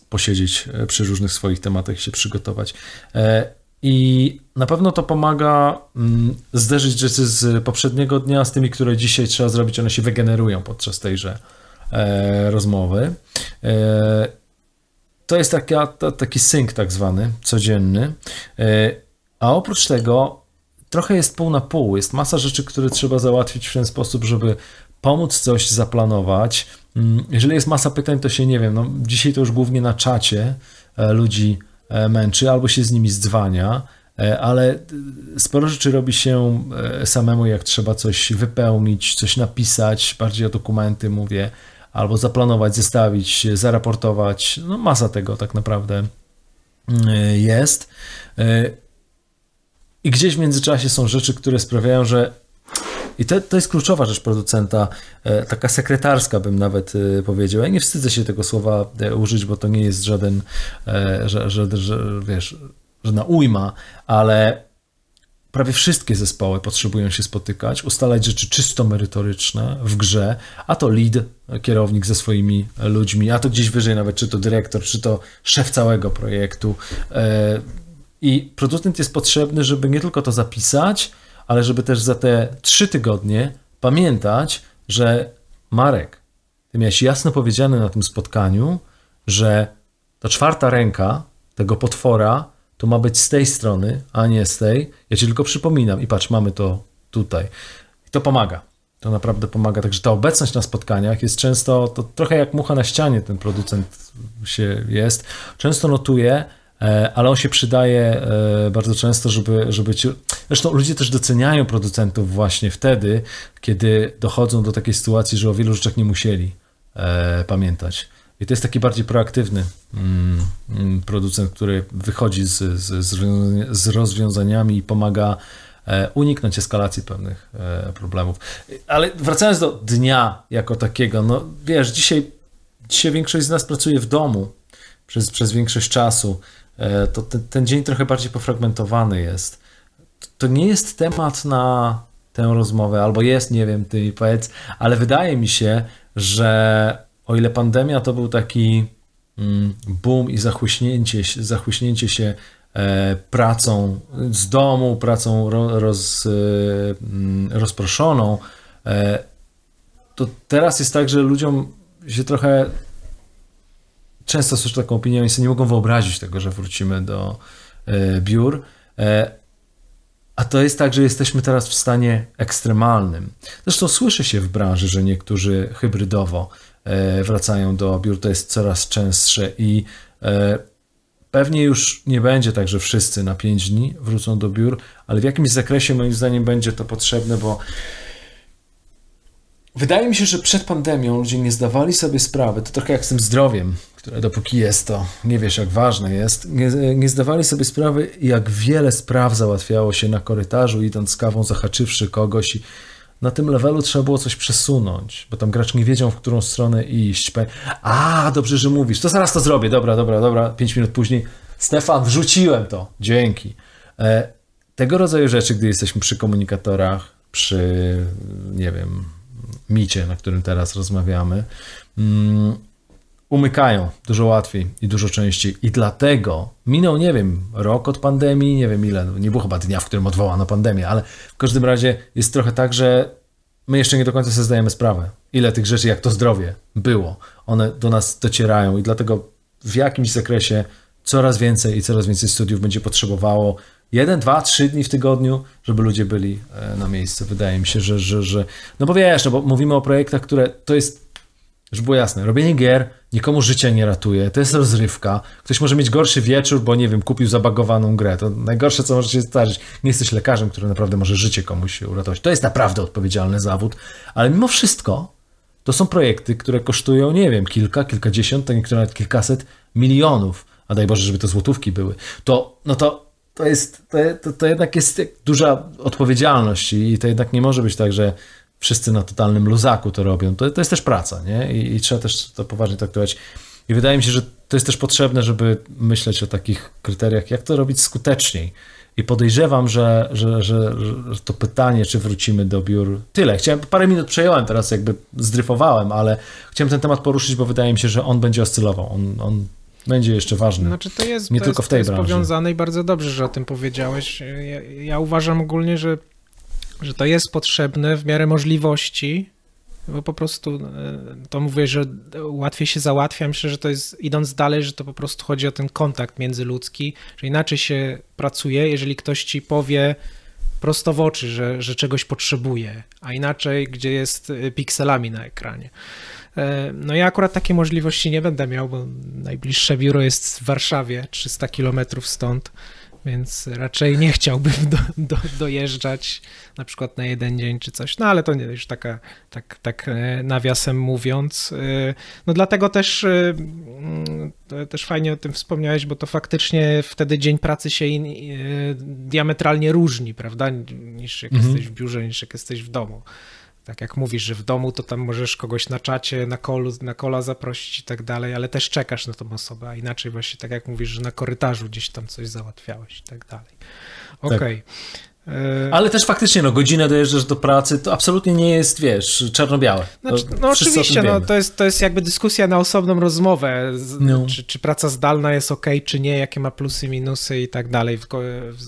posiedzieć e, przy różnych swoich tematach i się przygotować. E, i na pewno to pomaga mm, zderzyć rzeczy z poprzedniego dnia z tymi, które dzisiaj trzeba zrobić. One się wygenerują podczas tejże e, rozmowy. E, to jest taki synk tak zwany, codzienny. E, a oprócz tego trochę jest pół na pół. Jest masa rzeczy, które trzeba załatwić w ten sposób, żeby pomóc coś zaplanować. Mm, jeżeli jest masa pytań, to się nie wiem. No, dzisiaj to już głównie na czacie ludzi E, męczy albo się z nimi zdzwania, e, ale e, sporo rzeczy robi się samemu, jak trzeba coś wypełnić, coś napisać, bardziej o dokumenty mówię, albo zaplanować, zestawić, zaraportować. No, masa tego tak naprawdę mm, jest. I gdzieś w międzyczasie są rzeczy, które sprawiają, że i to, to jest kluczowa rzecz producenta, e, taka sekretarska bym nawet e, powiedział. Ja nie wstydzę się tego słowa e, użyć, bo to nie jest żaden, że, że, że, wiesz, żadna ujma, ale prawie wszystkie zespoły potrzebują się spotykać, ustalać rzeczy czysto merytoryczne w grze, a to lead, kierownik ze swoimi ludźmi, a to gdzieś wyżej nawet, czy to dyrektor, czy to szef całego projektu. I producent jest potrzebny, żeby nie tylko to zapisać, ale żeby też za te trzy tygodnie pamiętać, że Marek, ty miałeś jasno powiedziane na tym spotkaniu, że ta czwarta ręka tego potwora to ma być z tej strony, a nie z tej. Ja ci tylko przypominam i patrz, mamy to tutaj. I to pomaga. To naprawdę pomaga. Także ta obecność na spotkaniach jest często, to trochę jak mucha na ścianie ten producent się jest. Często notuje, E, ale on się przydaje e, bardzo często, żeby, żeby ci... Zresztą ludzie też doceniają producentów właśnie wtedy, kiedy dochodzą do takiej sytuacji, że o wielu rzeczach nie musieli e, pamiętać. I to jest taki bardziej proaktywny mm, mm, producent, który wychodzi z, z, z rozwiązaniami i pomaga uniknąć eskalacji pewnych problemów. Ale wracając do dnia jako takiego, no wiesz, dzisiaj, dzisiaj większość z nas pracuje w domu przez, przez większość czasu. E, to ten, ten dzień trochę bardziej pofragmentowany jest. To, nie jest temat na tę rozmowę, albo jest, nie wiem, ty mi powiedz, ale wydaje mi się, że o ile pandemia to był taki mm, boom i zachłyśnięcie, zachłyśnięcie się e, pracą z domu, pracą roz, e, mm, rozproszoną, to teraz jest tak, że ludziom się trochę często słyszę taką opinię, oni sobie nie mogą wyobrazić tego, że wrócimy do e, biur. E, a to jest tak, że jesteśmy teraz w stanie ekstremalnym. Zresztą słyszy się w branży, że niektórzy hybrydowo e, wracają do biur, to jest coraz częstsze i pewnie już nie będzie tak, że wszyscy na 5 dni wrócą do biur, ale w jakimś zakresie moim zdaniem będzie to potrzebne, bo wydaje mi się, że przed pandemią ludzie nie zdawali sobie sprawy, to trochę jak z tym zdrowiem, które dopóki jest to, nie wiesz jak ważne jest, nie, nie zdawali sobie sprawy, jak wiele spraw załatwiało się na korytarzu, idąc z kawą, zahaczywszy kogoś i na tym levelu trzeba było coś przesunąć, bo tam gracz nie wiedział, w którą stronę iść. A, dobrze, że mówisz, to zaraz to zrobię, dobra, dobra, dobra, pięć minut później. Stefan, wrzuciłem to, dzięki. E, tego rodzaju rzeczy, gdy jesteśmy przy komunikatorach, przy, nie wiem, micie, na którym teraz rozmawiamy, mm, umykają dużo łatwiej i dużo częściej. I dlatego minął, nie wiem, rok od pandemii, nie wiem ile, nie było chyba dnia, w którym odwołano pandemię, ale w każdym razie jest trochę tak, że my jeszcze nie do końca sobie zdajemy sprawę, ile tych rzeczy, jak to zdrowie było. One do nas docierają i dlatego w jakimś zakresie coraz więcej i coraz więcej studiów będzie potrzebowało jeden, dwa, trzy dni w tygodniu, żeby ludzie byli e, na miejscu. Wydaje mi się, że, że, że... no bo wiesz, no bo mówimy o projektach, które to jest już było jasne, robienie gier nikomu życia nie ratuje, to jest rozrywka. Ktoś może mieć gorszy wieczór, bo nie wiem, kupił zabagowaną grę. To najgorsze, co może się zdarzyć. Nie jesteś lekarzem, który naprawdę może życie komuś uratować. To jest naprawdę odpowiedzialny zawód, ale mimo wszystko to są projekty, które kosztują, nie wiem, kilka, kilkadziesiąt, a niektóre nawet kilkaset milionów. A daj Boże, żeby to złotówki były. To, no to, to jest, to, to, to jednak jest duża odpowiedzialność i to jednak nie może być tak, że wszyscy na totalnym luzaku to robią. To, to jest też praca, nie? I, I, trzeba też to poważnie traktować. I wydaje mi się, że to jest też potrzebne, żeby myśleć o takich kryteriach, jak to robić skuteczniej. I podejrzewam, że, że, że, że to pytanie, czy wrócimy do biur. Tyle. Chciałem, parę minut przejąłem teraz, jakby zdryfowałem, ale chciałem ten temat poruszyć, bo wydaje mi się, że on będzie oscylował. On, on będzie jeszcze ważny. Znaczy to jest, nie to tylko jest, w tej to jest branży. powiązane i bardzo dobrze, że o tym powiedziałeś. Ja, ja uważam ogólnie, że że to jest potrzebne w miarę możliwości, bo po prostu e, to mówię, że łatwiej się załatwia. Myślę, że to jest, idąc dalej, że to po prostu chodzi o ten kontakt międzyludzki, że inaczej się pracuje, jeżeli ktoś ci powie prosto w oczy, że, że czegoś potrzebuje, a inaczej, gdzie jest e, pikselami na ekranie. E, no ja akurat takiej możliwości nie będę miał, bo najbliższe biuro jest w Warszawie, 300 kilometrów stąd więc raczej nie chciałbym do, do, dojeżdżać na przykład na jeden dzień czy coś. No ale to nie, już taka, tak, tak e, nawiasem mówiąc. E, no dlatego też, e, mm, też fajnie o tym wspomniałeś, bo to faktycznie wtedy dzień pracy się in, diametralnie różni, prawda, niż jak mhm. jesteś w biurze, niż jak jesteś w domu tak jak mówisz, że w domu to tam możesz kogoś na czacie, na, kolu, na kola zaprosić i tak dalej, ale też czekasz na tą osobę, a inaczej właśnie tak jak mówisz, że na korytarzu gdzieś tam coś załatwiałeś i tak dalej. Tak. Okej. Okay. E, tak. Ale też faktycznie, no, godzinę dojeżdżasz do pracy, to absolutnie nie jest, wiesz, czarno-białe. Znaczy, no oczywiście, no, to, jest, to jest jakby dyskusja na osobną rozmowę, no. czy, czy, praca zdalna jest ok, czy nie, jakie ma plusy, minusy i tak dalej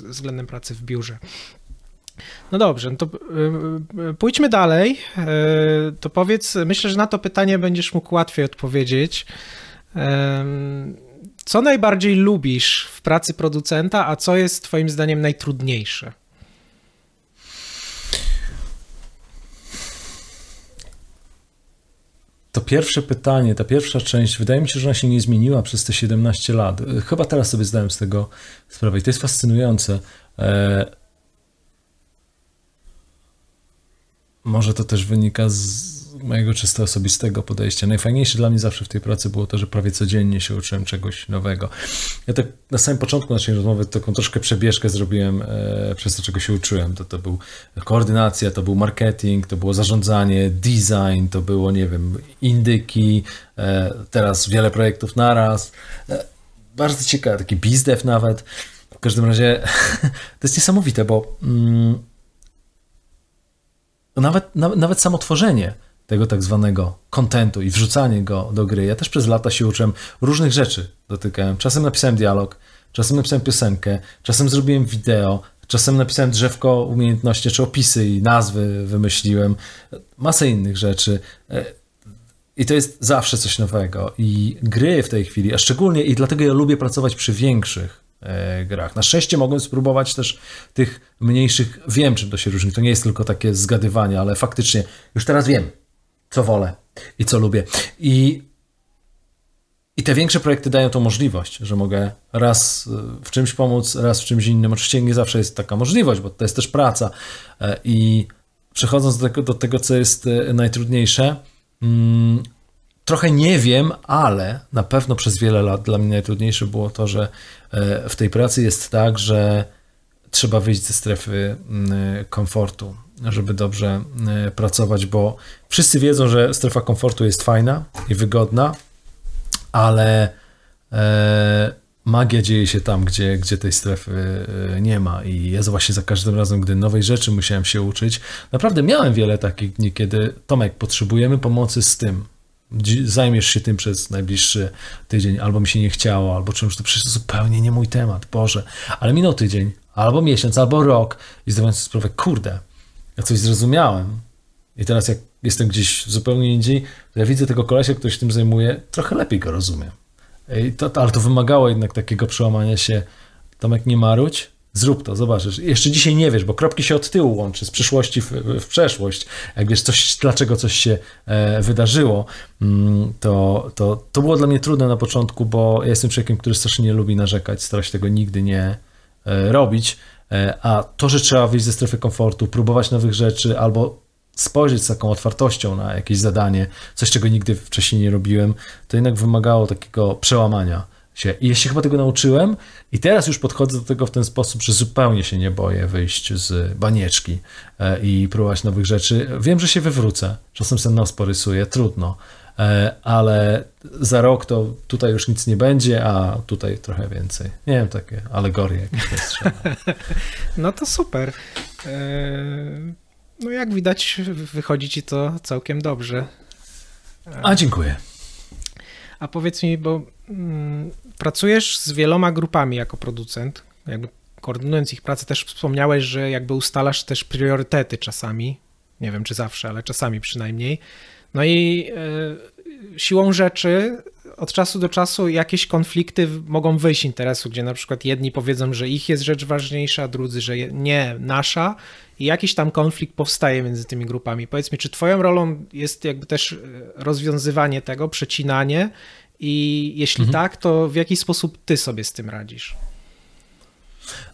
względem pracy w biurze. No dobrze, no to y, y, pójdźmy dalej. Y, to powiedz, myślę, że na to pytanie będziesz mógł łatwiej odpowiedzieć. Co najbardziej lubisz w pracy producenta, a co jest Twoim zdaniem najtrudniejsze? To pierwsze pytanie, ta pierwsza część, wydaje mi się, że ona się nie zmieniła przez te 17 lat. Chyba teraz sobie zdałem z tego sprawę i to jest fascynujące. E, Może to też wynika z mojego czysto osobistego podejścia. Najfajniejsze dla mnie zawsze w tej pracy było to, że prawie codziennie się uczyłem czegoś nowego. Ja tak na samym początku naszej rozmowy taką troszkę przebieżkę zrobiłem e, przez to, czego się uczyłem. To, to był koordynacja, to był marketing, to było zarządzanie, design, to było, nie wiem, indyki, e, teraz wiele projektów naraz. E, bardzo ciekawe, taki bizdev nawet. W każdym razie to jest niesamowite, bo... Mm, no nawet, nawet, nawet samo tworzenie tego tak zwanego kontentu i wrzucanie go do gry. Ja też przez lata się uczyłem różnych rzeczy dotykałem. Czasem napisałem dialog, czasem napisałem piosenkę, czasem zrobiłem wideo, czasem napisałem drzewko umiejętności czy opisy i nazwy wymyśliłem. Masę innych rzeczy. E, I to jest zawsze coś nowego. I gry w tej chwili, a szczególnie i dlatego ja lubię pracować przy większych E, grach. Na szczęście mogłem spróbować też tych mniejszych, wiem czym to się różni, to nie jest tylko takie zgadywanie, ale faktycznie już teraz wiem, co wolę i co lubię. I, i te większe projekty dają tą możliwość, że mogę raz e, w czymś pomóc, raz w czymś innym. Oczywiście nie zawsze jest taka możliwość, bo to jest też praca. E, I przechodząc do tego, do tego co jest najtrudniejsze, mm, trochę nie wiem, ale na pewno przez wiele lat dla mnie najtrudniejsze było to, że e, w tej pracy jest tak, że trzeba wyjść ze strefy mm, komfortu, żeby dobrze mm, pracować, bo wszyscy wiedzą, że strefa komfortu jest fajna i wygodna, ale e, magia dzieje się tam, gdzie, gdzie tej strefy e, nie ma. I jest właśnie za każdym razem, gdy nowej rzeczy musiałem się uczyć. Naprawdę miałem wiele takich dni, kiedy Tomek, potrzebujemy pomocy z tym zajmiesz się tym przez najbliższy tydzień, albo mi się nie chciało, albo czymś, to przecież zupełnie nie mój temat, Boże. Ale minął tydzień, albo miesiąc, albo rok i zdawałem sobie sprawę, kurde, ja coś zrozumiałem. I teraz jak jestem gdzieś zupełnie indziej, to ja widzę tego kolesia, który się tym zajmuje, trochę lepiej go rozumiem. I to, ale to wymagało jednak takiego przełamania się, Tomek, nie maruć, Zrób to, zobaczysz. Jeszcze dzisiaj nie wiesz, bo kropki się od tyłu łączy, z przyszłości w, w przeszłość. Jak wiesz, coś, dlaczego coś się e, wydarzyło, mm, to, to, to było dla mnie trudne na początku, bo ja jestem człowiekiem, który strasznie nie lubi narzekać, stara się tego nigdy nie e, robić, e, a to, że trzeba wyjść ze strefy komfortu, próbować nowych rzeczy albo spojrzeć z taką otwartością na jakieś zadanie, coś, czego nigdy wcześniej nie robiłem, to jednak wymagało takiego przełamania się. I ja się chyba tego nauczyłem i teraz już podchodzę do tego w ten sposób, że zupełnie się nie boję wyjść z banieczki e, i próbować nowych rzeczy. Wiem, że się wywrócę, czasem się nos porysuję, trudno, e, ale za rok to tutaj już nic nie będzie, a tutaj trochę więcej. Nie wiem, takie alegorie jakieś No to super. E, no jak widać, wychodzi ci to całkiem dobrze. A dziękuję. A powiedz mi, bo mm, Pracujesz z wieloma grupami jako producent, jakby koordynując ich pracę, też wspomniałeś, że jakby ustalasz też priorytety czasami. Nie wiem, czy zawsze, ale czasami przynajmniej. No i y, siłą rzeczy od czasu do czasu jakieś konflikty mogą wyjść z interesu, gdzie na przykład jedni powiedzą, że ich jest rzecz ważniejsza, drudzy, że nie, nasza i jakiś tam konflikt powstaje między tymi grupami. Powiedz mi, czy twoją rolą jest jakby też e, rozwiązywanie tego, przecinanie i jeśli mhm. tak, to w jaki sposób ty sobie z tym radzisz?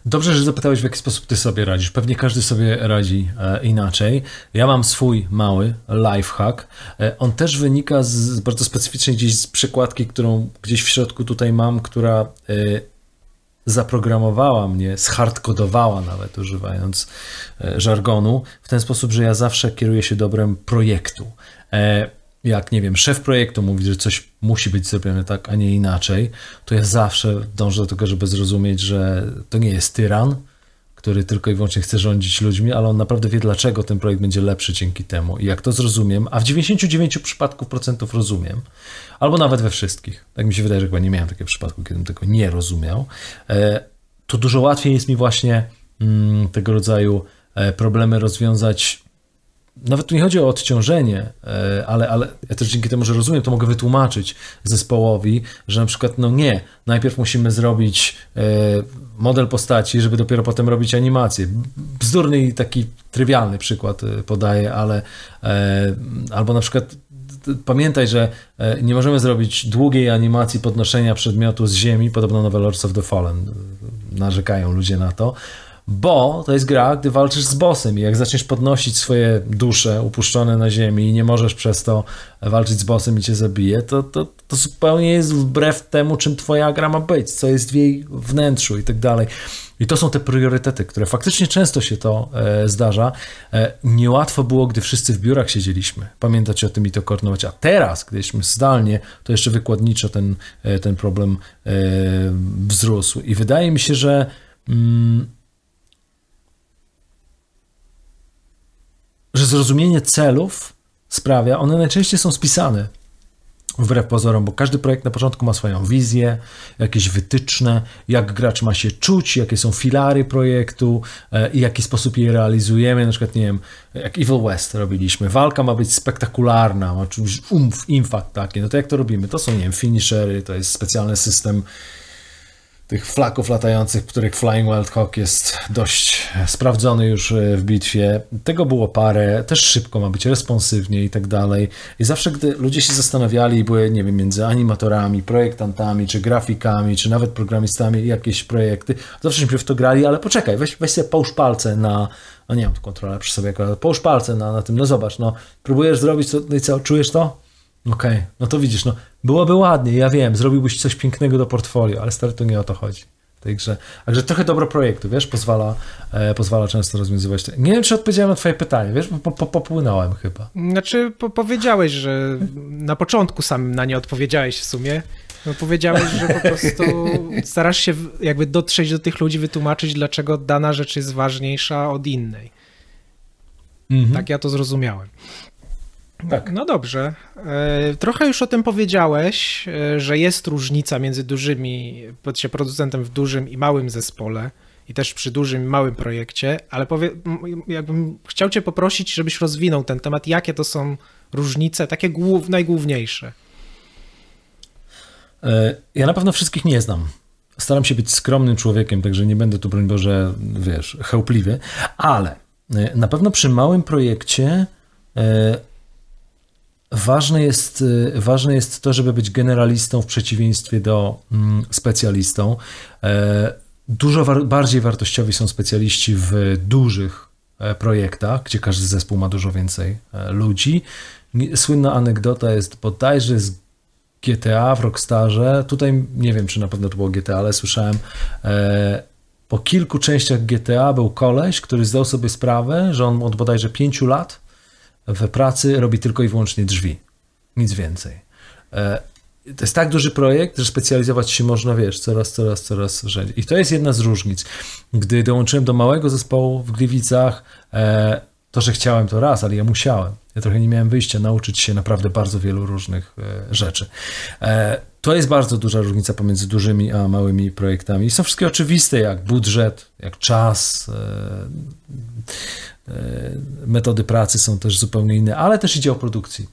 Dobrze, że zapytałeś, w jaki sposób ty sobie radzisz. Pewnie każdy sobie radzi e, inaczej. Ja mam swój mały lifehack. E, on też wynika z, bardzo specyficznie gdzieś z przykładki, którą gdzieś w środku tutaj mam, która e, zaprogramowała mnie, zhardkodowała nawet, używając żargonu, w ten sposób, że ja zawsze kieruję się dobrem projektu jak nie wiem, szef projektu mówi, że coś musi być zrobione tak, a nie inaczej, to ja zawsze dążę do tego, żeby zrozumieć, że to nie jest tyran, który tylko i wyłącznie chce rządzić ludźmi, ale on naprawdę wie, dlaczego ten projekt będzie lepszy dzięki temu. I jak to zrozumiem, a w 99 przypadków procentów rozumiem, albo nawet we wszystkich, tak mi się wydaje, że chyba nie miałem takiego przypadku, kiedym tego nie rozumiał, e, to dużo łatwiej jest mi właśnie mm, tego rodzaju e, problemy rozwiązać nawet tu nie chodzi o odciążenie, e, ale, ale ja też dzięki temu, że rozumiem, to mogę wytłumaczyć zespołowi, że na przykład, no nie, najpierw musimy zrobić e, model postaci, żeby dopiero potem robić animację. Bzdurny i taki trywialny przykład e, podaję, ale albo na przykład pamiętaj, że nie możemy zrobić długiej animacji podnoszenia przedmiotu z ziemi, podobno na Lords of the Fallen narzekają ludzie na to, bo to jest gra, gdy walczysz z bossem i jak zaczniesz podnosić swoje dusze upuszczone na ziemi i nie możesz przez to walczyć z bossem i cię zabije, to, to, to zupełnie jest wbrew temu, czym twoja gra ma być, co jest w jej wnętrzu i tak dalej. I to są te priorytety, które faktycznie często się to e, zdarza. E, niełatwo było, gdy wszyscy w biurach siedzieliśmy. pamiętać o tym i to koordynować. A teraz, gdyśmy zdalnie, to jeszcze wykładniczo ten, e, ten problem e, wzrósł. I wydaje mi się, że mm, że zrozumienie celów sprawia, one najczęściej są spisane wbrew pozorom, bo każdy projekt na początku ma swoją wizję, jakieś wytyczne, jak gracz ma się czuć, jakie są filary projektu e, i w jaki sposób je realizujemy. Na przykład, nie wiem, jak Evil West robiliśmy, walka ma być spektakularna, ma czymś umf, infakt taki, no to jak to robimy? To są, nie wiem, finishery, to jest specjalny system tych flaków latających, których Flying Wild Hawk jest dość sprawdzony już e, w bitwie. Tego było parę, też szybko ma być, responsywnie i tak dalej. I zawsze, gdy ludzie się zastanawiali były, nie wiem, między animatorami, projektantami, czy grafikami, czy nawet programistami jakieś projekty, zawsze się w to grali, ale poczekaj, weź, weź sobie połóż palce na, no nie mam tu kontrola przy sobie, połóż palce na, na tym, no zobacz, no próbujesz zrobić to, no i co, czujesz to? Okej, okay, no to widzisz, no Byłoby ładnie, ja wiem, zrobiłbyś coś pięknego do portfolio, ale stary, tu nie o to chodzi także Także trochę dobro projektu, wiesz, pozwala, e, pozwala często rozwiązywać te... Nie wiem, czy odpowiedziałem na twoje pytanie, wiesz, bo po, popłynąłem chyba. Znaczy, po, powiedziałeś, że na początku sam na nie odpowiedziałeś w sumie. No, powiedziałeś, że po prostu starasz się jakby dotrzeć do tych ludzi, wytłumaczyć, dlaczego dana rzecz jest ważniejsza od innej. Mhm. Tak ja to zrozumiałem. Tak. No dobrze. E, trochę już o tym powiedziałeś, e, że jest różnica między dużymi, się producentem w dużym i małym zespole i też przy dużym i małym projekcie, ale powie, jakbym chciał cię poprosić, żebyś rozwinął ten temat, jakie to są różnice, takie głów, najgłówniejsze. E, ja na pewno wszystkich nie znam. Staram się być skromnym człowiekiem, także nie będę tu, broń Boże, wiesz, chełpliwy, ale na pewno przy małym projekcie Ważne jest, y, ważne jest to, żeby być generalistą w przeciwieństwie do mm, specjalistą. E, dużo war bardziej wartościowi są specjaliści w dużych e, projektach, gdzie każdy zespół ma dużo więcej e, ludzi. Słynna anegdota jest bodajże z GTA w Rockstarze. Tutaj nie wiem, czy na pewno to było GTA, ale słyszałem po kilku częściach GTA był koleś, który zdał sobie sprawę, że on od bodajże pięciu lat w pracy robi tylko i wyłącznie drzwi. Nic więcej. E, to jest tak duży projekt, że specjalizować się można, wiesz, coraz, coraz, coraz rzadziej. I to jest jedna z różnic. Gdy dołączyłem do małego zespołu w Gliwicach, e, to, że chciałem to raz, ale ja musiałem. Ja trochę nie miałem wyjścia nauczyć się naprawdę bardzo wielu różnych e, rzeczy. To jest bardzo duża różnica pomiędzy dużymi a małymi projektami. i Są wszystkie oczywiste, jak budżet, jak czas, E, metody pracy są też zupełnie inne, ale też i dział produkcji.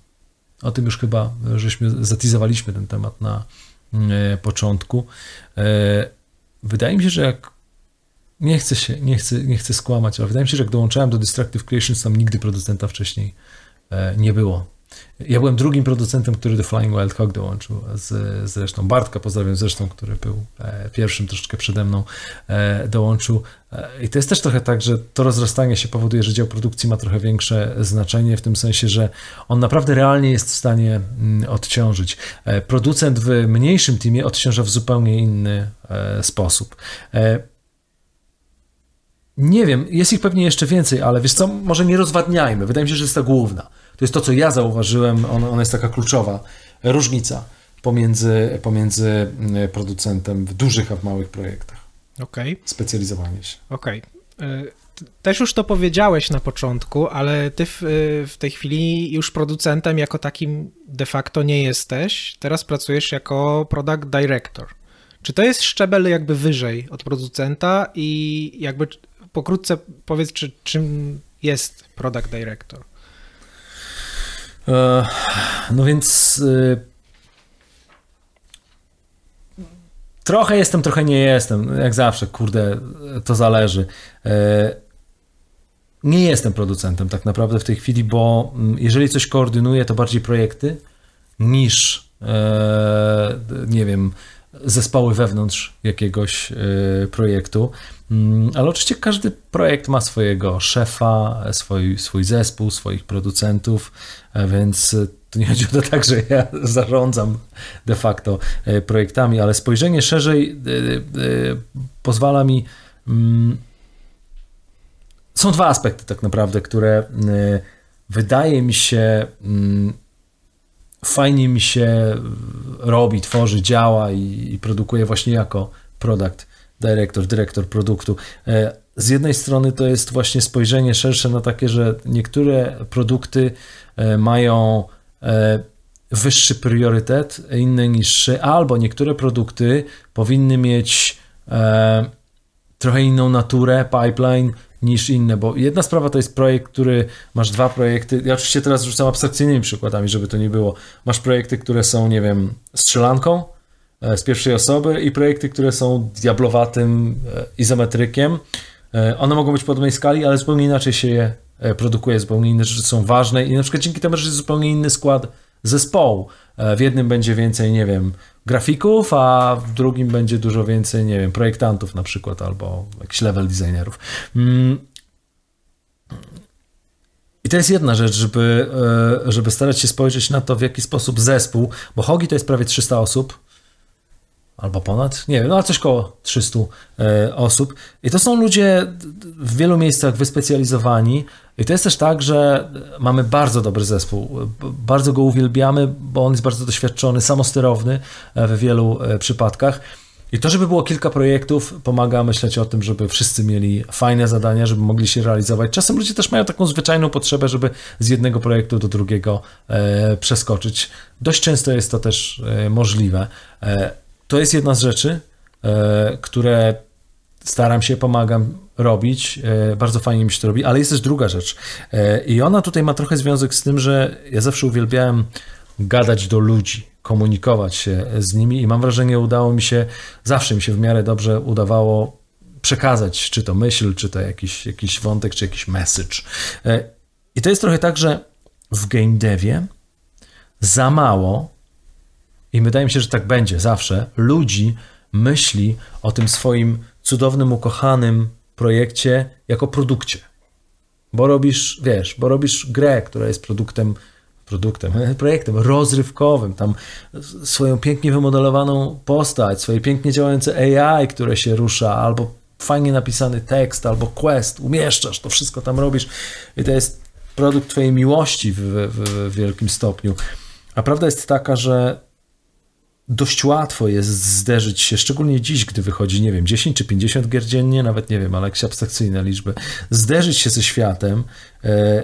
O tym już chyba żeśmy zatizowaliśmy ten temat na e, początku. E, wydaje mi się, że jak nie chcę się, nie chcę, nie chcę skłamać, ale wydaje mi się, że jak dołączałem do Destructive Creations, tam nigdy producenta wcześniej nie było. Ja byłem drugim producentem, który do Flying Wild Hog dołączył z, zresztą Bartka, pozdrawiam zresztą, który był e, pierwszym troszeczkę przede mną, e, dołączył. E, I to jest też trochę tak, że to rozrastanie się powoduje, że dział produkcji ma trochę większe znaczenie, w tym sensie, że on naprawdę realnie jest w stanie mm, odciążyć. Producent w mniejszym teamie odciąża w zupełnie inny sposób. Nie wiem, jest ich pewnie jeszcze więcej, ale wiesz co, może nie rozwadniajmy. Wydaje mi się, że jest to główna to jest to, co ja zauważyłem, ona, ona jest taka kluczowa różnica pomiędzy, pomiędzy mm, producentem w dużych, a w małych projektach. Okej. Okay. Specjalizowanie się. Okej. Okay. E, też już to powiedziałeś na początku, ale ty w, e, w, tej chwili już producentem jako takim de facto nie jesteś. Teraz pracujesz jako product director. Czy to jest szczebel jakby wyżej od producenta i jakby pokrótce powiedz, czy, czym jest product director? E, no więc. Y, trochę jestem, trochę nie jestem. Jak zawsze, kurde, to zależy. E, nie jestem producentem tak naprawdę w tej chwili, bo mm, jeżeli coś koordynuję, to bardziej projekty niż, e, nie wiem, zespoły wewnątrz jakiegoś projektu. Mm, ale oczywiście każdy projekt ma swojego szefa, swój, swój zespół, swoich producentów, e, więc e, tu nie chodzi o to tak, że ja zarządzam de facto e, projektami, ale spojrzenie szerzej pozwala mi. Mm, są dwa aspekty, tak naprawdę, które wydaje mi się mm, fajnie mi się robi, tworzy, działa i, i produkuje właśnie jako produkt dyrektor, dyrektor produktu. E, z jednej strony to jest właśnie spojrzenie szersze na takie, że niektóre produkty e, mają e, wyższy priorytet, inne niższy, albo niektóre produkty powinny mieć trochę inną naturę, pipeline niż inne, bo jedna sprawa to jest projekt, który masz dwa projekty. Ja oczywiście teraz rzucam abstrakcyjnymi przykładami, żeby to nie było. Masz projekty, które są, nie wiem, strzelanką, E, z pierwszej osoby i projekty, które są diablowatym e, izometrykiem. E, one mogą być podobnej skali, ale zupełnie inaczej się je produkuje, zupełnie inne rzeczy są ważne i na przykład dzięki temu, że jest zupełnie inny skład zespołu. W jednym będzie więcej, nie wiem, grafików, a w drugim będzie dużo więcej, nie wiem, projektantów na przykład albo jakiś level designerów. Mm. I to jest jedna rzecz, żeby, żeby starać się spojrzeć na to, w jaki sposób zespół, bo Hogi to jest prawie 300 osób, albo ponad, nie wiem, no ale coś koło 300 e, osób. I to są ludzie w wielu miejscach wyspecjalizowani. I to jest też tak, że mamy bardzo dobry zespół. Bardzo go uwielbiamy, bo on jest bardzo doświadczony, samosterowny e, w wielu e, przypadkach. I to, żeby było kilka projektów, pomaga myśleć o tym, żeby wszyscy mieli fajne zadania, żeby mogli się realizować. Czasem ludzie też mają taką zwyczajną potrzebę, żeby z jednego projektu do drugiego e, przeskoczyć. Dość często jest to też e, możliwe. E, to jest jedna z rzeczy, e, które staram się, pomagam robić. E, bardzo fajnie mi się to robi, ale jest też druga rzecz. E, I ona tutaj ma trochę związek z tym, że ja zawsze uwielbiałem gadać do ludzi, komunikować się z nimi i mam wrażenie, udało mi się, zawsze mi się w miarę dobrze udawało przekazać, czy to myśl, czy to jakiś, jakiś wątek, czy jakiś message. I to jest trochę tak, że w game devie za mało i wydaje mi się, że tak będzie zawsze, ludzi myśli o tym swoim cudownym, ukochanym projekcie jako produkcie. Bo robisz, wiesz, bo robisz grę, która jest produktem, produktem, projektem rozrywkowym, tam swoją pięknie wymodelowaną postać, swoje pięknie działające AI, które się rusza, albo fajnie napisany tekst, albo quest, umieszczasz, to wszystko tam robisz i to jest produkt twojej miłości w, w, w wielkim stopniu. A prawda jest taka, że dość łatwo jest zderzyć się, szczególnie dziś, gdy wychodzi, nie wiem, 10 czy 50 gier dziennie, nawet nie wiem, ale jakieś abstrakcyjne liczby, zderzyć się ze światem e,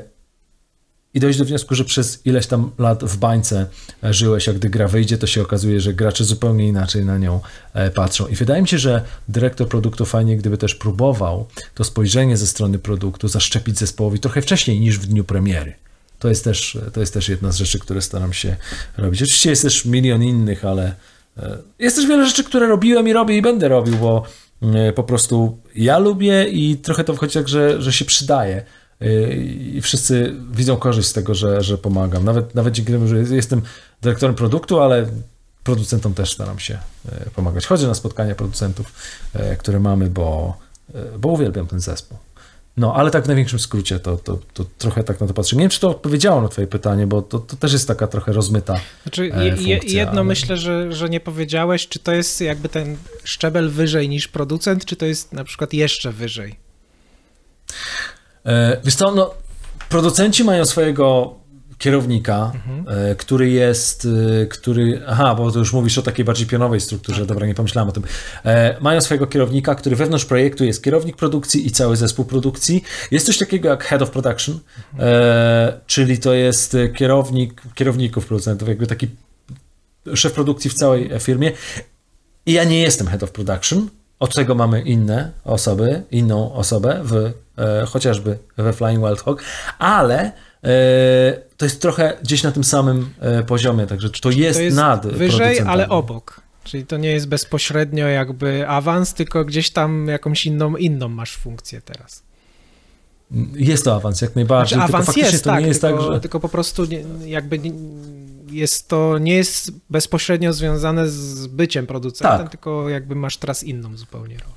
i dojść do wniosku, że przez ileś tam lat w bańce żyłeś, a gdy gra wyjdzie, to się okazuje, że gracze zupełnie inaczej na nią e, patrzą. I wydaje mi się, że dyrektor produktu fajnie, gdyby też próbował to spojrzenie ze strony produktu zaszczepić zespołowi trochę wcześniej niż w dniu premiery. To jest, też, to jest też jedna z rzeczy, które staram się robić. Oczywiście jest też milion innych, ale e, jest też wiele rzeczy, które robiłem i robię i będę robił, bo e, po prostu ja lubię i trochę to wchodzi tak, że, że się przydaje. E, I wszyscy widzą korzyść z tego, że, że pomagam. Nawet, nawet dzięki temu, że jestem dyrektorem produktu, ale producentom też staram się pomagać. Chodzę na spotkania producentów, które mamy, bo, bo uwielbiam ten zespół. No, ale tak w największym skrócie to, to, to trochę tak na to patrzę. Nie wiem, czy to odpowiedziało na twoje pytanie, bo to, to też jest taka trochę rozmyta Znaczy e, funkcja, jedno ale... myślę, że, że nie powiedziałeś, czy to jest jakby ten szczebel wyżej niż producent, czy to jest na przykład jeszcze wyżej? E, wiesz co, no, producenci mają swojego kierownika, mhm. E, który jest, e, który, aha, bo to już mówisz o takiej bardziej pionowej strukturze, tak. dobra, nie pomyślałem o tym. E, mają swojego kierownika, który wewnątrz projektu jest kierownik produkcji i cały zespół produkcji. Jest coś takiego jak head of production, mhm. e, czyli to jest kierownik, kierowników producentów, jakby taki szef produkcji w całej firmie. I ja nie jestem head of production, od tego mamy inne osoby, inną osobę w, e, chociażby we Flying Wild Hog, ale E, to jest trochę gdzieś na tym samym e, poziomie, także to jest, to jest nad. Wyżej, ale obok. Czyli to nie jest bezpośrednio jakby awans, tylko gdzieś tam jakąś inną, inną masz funkcję teraz. Jest to awans, jak najbardziej. Znaczy, awans jest, to tak, nie jest tak, tylko, tak, że... tylko po prostu nie, jakby jest to nie jest bezpośrednio związane z byciem producentem, tak. tylko jakby masz teraz inną zupełnie rolę.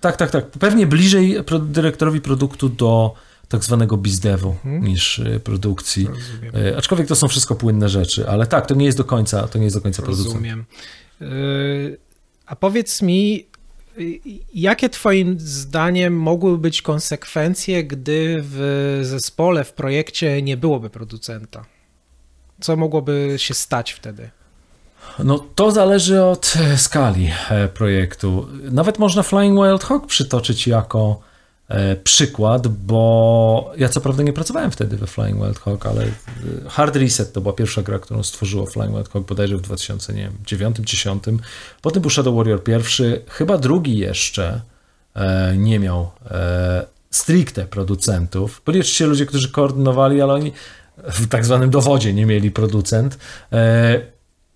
Tak, tak, tak. Pewnie bliżej dyrektorowi produktu do tak zwanego bizdewu mhm. niż e, produkcji. Rozumiem. E, aczkolwiek to są wszystko płynne rzeczy, ale tak, to nie jest do końca, to nie jest do końca Rozumiem. E, a powiedz mi, jakie Twoim zdaniem mogłyby być konsekwencje, gdy w zespole, w projekcie nie byłoby producenta? Co mogłoby się stać wtedy? No to zależy od skali projektu. Nawet można Flying Wild Hog przytoczyć jako E, przykład, bo ja co prawda nie pracowałem wtedy we Flying Wild Hawk, ale e, Hard Reset to była pierwsza gra, którą stworzyło Flying Wild Hawk bodajże w 2009-2010. Potem był Shadow Warrior pierwszy, chyba drugi jeszcze e, nie miał stricte producentów. Byli oczywiście ludzie, którzy koordynowali, ale oni w tak zwanym dowodzie nie mieli producent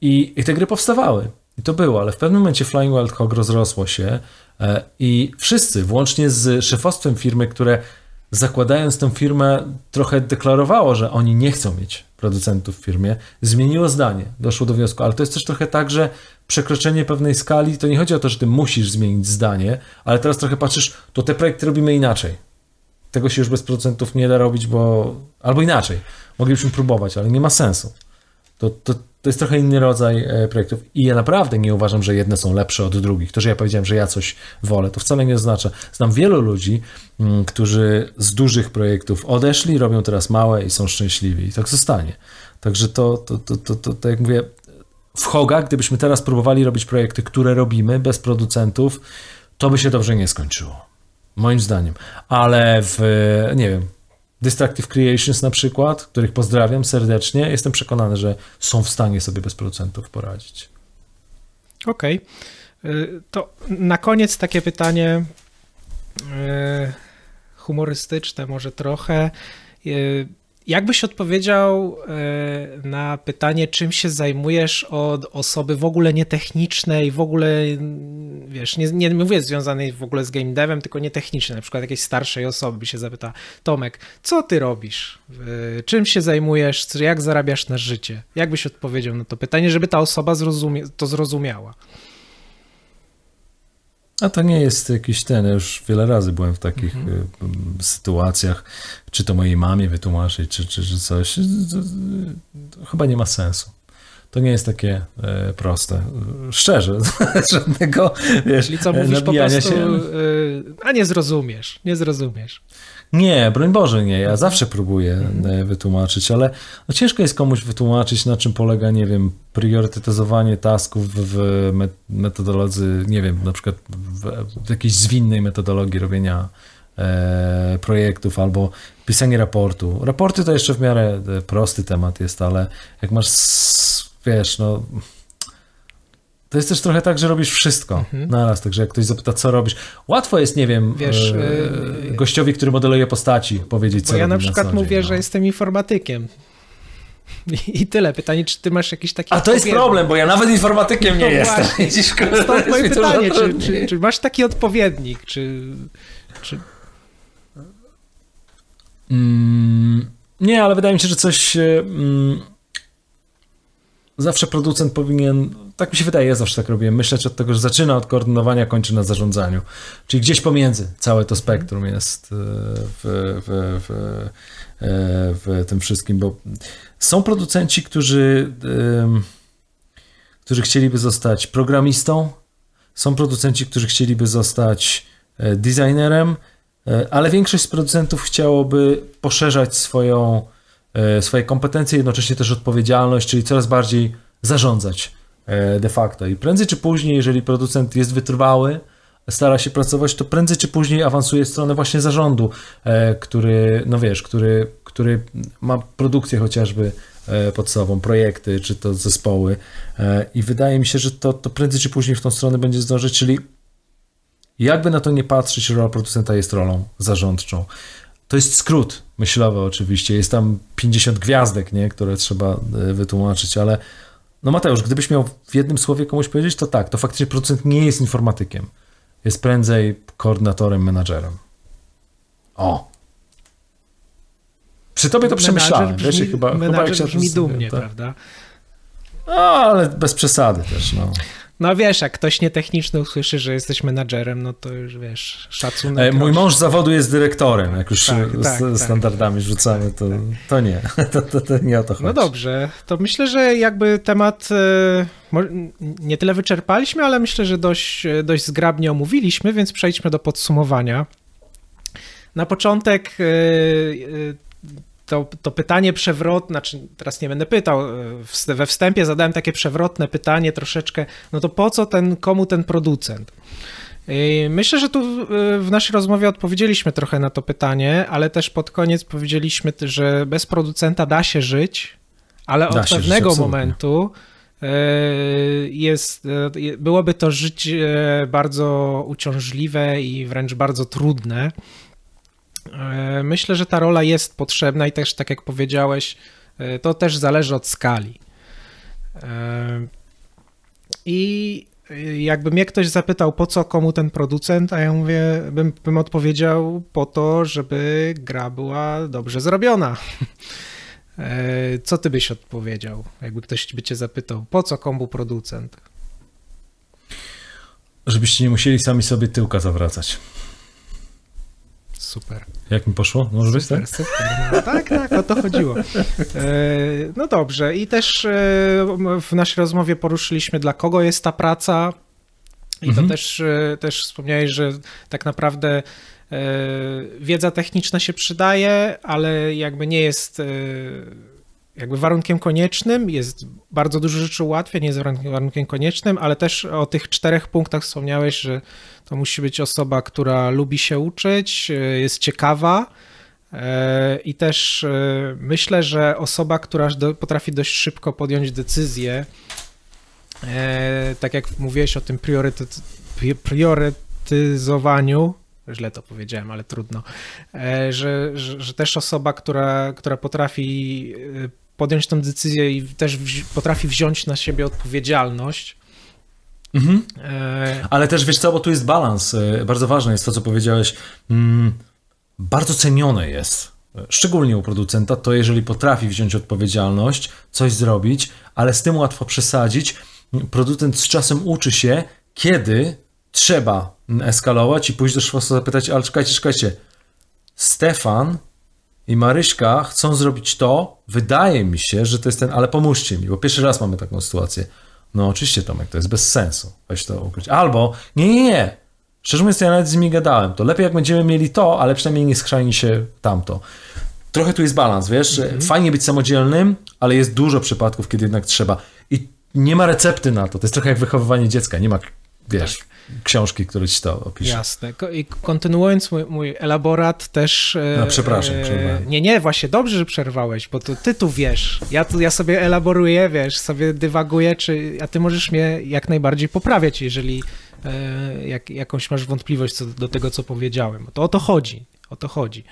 i te gry powstawały. I to było, ale w pewnym momencie Flying Wild Hog rozrosło się e, i wszyscy, włącznie z szefostwem firmy, które zakładając tę firmę trochę deklarowało, że oni nie chcą mieć producentów w firmie, zmieniło zdanie, doszło do wniosku, ale to jest też trochę tak, że przekroczenie pewnej skali, to nie chodzi o to, że ty musisz zmienić zdanie, ale teraz trochę patrzysz, to te projekty robimy inaczej. Tego się już bez producentów nie da robić, bo albo inaczej. Moglibyśmy próbować, ale nie ma sensu. To, to, to jest trochę inny rodzaj e, projektów i ja naprawdę nie uważam, że jedne są lepsze od drugich. To, że ja powiedziałem, że ja coś wolę, to wcale nie oznacza. Znam wielu ludzi, mm, którzy z dużych projektów odeszli, robią teraz małe i są szczęśliwi i tak zostanie. Także to, to, to, to, to, to jak mówię, w Hoga, gdybyśmy teraz próbowali robić projekty, które robimy bez producentów, to by się dobrze nie skończyło. Moim zdaniem. Ale w, nie wiem, Destructive Creations na przykład, których pozdrawiam serdecznie, jestem przekonany, że są w stanie sobie bez producentów poradzić. Okej. Okay. E, to na koniec takie pytanie e, humorystyczne może trochę e, Jakbyś odpowiedział e, na pytanie, czym się zajmujesz od osoby w ogóle nietechnicznej, w ogóle, wiesz, nie, nie mówię związanej w ogóle z game devem, tylko nietechnicznej, na przykład jakiejś starszej osoby się zapyta, Tomek, co ty robisz? Czym się zajmujesz? Jak zarabiasz na życie? Jakbyś odpowiedział na to pytanie, żeby ta osoba to zrozumiała? A to nie jest jakiś ten, ja już wiele razy byłem w takich mhm. Y, sytuacjach, czy to mojej mamie wytłumaczyć, czy, czy, czy coś. Y, y, chyba nie ma sensu. To nie jest takie e, proste. Szczerze, żadnego wiesz, Czyli co mówisz po prostu, się... a nie zrozumiesz, nie zrozumiesz. Nie, broń Boże, nie. Ja zawsze próbuję mhm. wytłumaczyć, ale no ciężko jest komuś wytłumaczyć, na czym polega, nie wiem, priorytetyzowanie tasków w metodologii, nie wiem, na przykład w, jakiejś zwinnej metodologii robienia e, projektów albo pisanie raportu. Raporty to jeszcze w miarę e, prosty temat jest, ale jak masz, wiesz, no to jest też trochę tak, że robisz wszystko mhm. naraz, także jak ktoś zapyta, co robisz, łatwo jest, nie wiem, Wiesz, yy, gościowi, który modeluje postaci, powiedzieć, co ja na przykład na mówię, no. że jestem informatykiem. I tyle. Pytanie, czy ty masz jakiś taki... A to odpowiedni... jest problem, bo ja nawet informatykiem nie no jestem. to Stąd moje pytanie, czy, czy, czy, masz taki odpowiednik, czy... czy... Mm, nie, ale wydaje mi się, że coś... Mm, zawsze producent powinien tak mi się wydaje, ja zawsze tak robię. Myśleć od tego, że zaczyna od koordynowania, kończy na zarządzaniu. Czyli gdzieś pomiędzy całe to spektrum mhm. jest e, w, w, w, e, w tym wszystkim, bo są producenci, którzy, którzy chcieliby zostać programistą, są producenci, którzy chcieliby zostać e, designerem, ale większość z producentów chciałoby poszerzać swoją, swoje kompetencje, jednocześnie też odpowiedzialność, czyli coraz bardziej zarządzać E, de facto. I prędzej czy później, jeżeli producent jest wytrwały, stara się pracować, to prędzej czy później awansuje w stronę właśnie zarządu, e, który, no wiesz, który, który ma produkcję chociażby e, pod sobą, projekty czy to zespoły. I wydaje mi się, że to, to prędzej czy później w tą stronę będzie zdążyć, czyli jakby na to nie patrzeć, rola producenta jest rolą zarządczą. To jest skrót myślowy oczywiście, jest tam 50 gwiazdek, nie, które trzeba wytłumaczyć, ale no Mateusz, gdybyś miał w jednym słowie komuś powiedzieć, to tak, to faktycznie producent nie jest informatykiem. Jest prędzej koordynatorem, menadżerem. O. Przy tobie to przemyślałem. Brzmi, wiesz, chyba, chyba jak brzmi dumnie, tak? prawda? No, ale bez przesady też, no. No wiesz, jak ktoś nietechniczny usłyszy, że jesteś menadżerem, no to już wiesz, szacunek. E, mój mąż mąż zawodu jest dyrektorem, jak już tak, z, tak, tak. standardami tak, rzucamy, to, to nie, to, to, to, nie o to chodzi. No dobrze, to myślę, że jakby temat e, nie tyle wyczerpaliśmy, ale myślę, że dość, e, dość zgrabnie omówiliśmy, więc przejdźmy do podsumowania. Na początek to, to pytanie przewrotne, znaczy teraz nie będę pytał, e, we wstępie zadałem takie przewrotne pytanie troszeczkę, no to po co ten, komu ten producent? Myślę, że tu e, w naszej rozmowie odpowiedzieliśmy trochę na to pytanie, ale też pod koniec powiedzieliśmy, że bez producenta da się żyć, ale od pewnego żyć, momentu e, jest, byłoby to życie bardzo uciążliwe i wręcz bardzo trudne. E, myślę, że ta rola jest potrzebna i też, tak jak powiedziałeś, e, to też zależy od skali. E, I jakby mnie ktoś zapytał, po co komu ten producent, a ja mówię, bym, bym odpowiedział po to, żeby gra była dobrze zrobiona. Co ty byś odpowiedział, jakby ktoś by cię zapytał, po co komu producent? Żebyście nie musieli sami sobie tyłka zawracać. Super. Jak mi poszło? Może być tak? Super. No, tak, tak, o to chodziło. E, no dobrze, i też e, w naszej rozmowie poruszyliśmy, dla kogo jest ta praca. I mhm. to też, e, też wspomniałeś, że tak naprawdę wiedza techniczna się przydaje, ale jakby nie jest jakby warunkiem koniecznym, jest bardzo dużo rzeczy ułatwień, jest warunkiem koniecznym, ale też o tych czterech punktach wspomniałeś, że to musi być osoba, która lubi się uczyć, e, jest ciekawa e, i też e, myślę, że osoba, która potrafi dość szybko podjąć decyzję, tak jak mówiłeś o tym priorytet, priorytetyzowaniu, źle to powiedziałem, ale trudno, że, że, że, też osoba, która, która potrafi podjąć tę decyzję i też wzi potrafi wziąć na siebie odpowiedzialność. Mhm. E... Ale też wiesz co, bo tu jest balans. E, bardzo ważne jest to, co powiedziałeś. Mm, bardzo cenione jest, szczególnie u producenta, to jeżeli potrafi wziąć odpowiedzialność, coś zrobić, ale z tym łatwo przesadzić. Producent z czasem uczy się, kiedy trzeba eskalować i pójść do szwosa zapytać, ale czekajcie, czekajcie, Stefan i Maryśka chcą zrobić to, wydaje mi się, że to jest ten, ale pomóżcie mi, bo pierwszy raz mamy taką sytuację. No oczywiście Tomek, to jest bez sensu, weź to ukryć. Albo, nie, nie, nie, szczerze mówiąc ja nawet z nimi gadałem, to lepiej jak będziemy mieli to, ale przynajmniej nie schrzani się tamto. Trochę tu jest balans, wiesz, mhm. fajnie być samodzielnym, ale jest dużo przypadków, kiedy jednak trzeba. I nie ma recepty na to, to jest trochę jak wychowywanie dziecka, nie ma, wiesz... Tak książki, które czytał, to opisze. Jasne. I kontynuując mój, mój elaborat też... E, no, przepraszam, e, przerwałem. Nie, nie, właśnie dobrze, że przerwałeś, bo to ty tu wiesz. Ja, tu, ja sobie elaboruję, wiesz, sobie dywaguję, czy, a ty możesz mnie jak najbardziej poprawiać, jeżeli e, jak, jakąś masz wątpliwość co do tego, co powiedziałem. To o to chodzi. O to chodzi.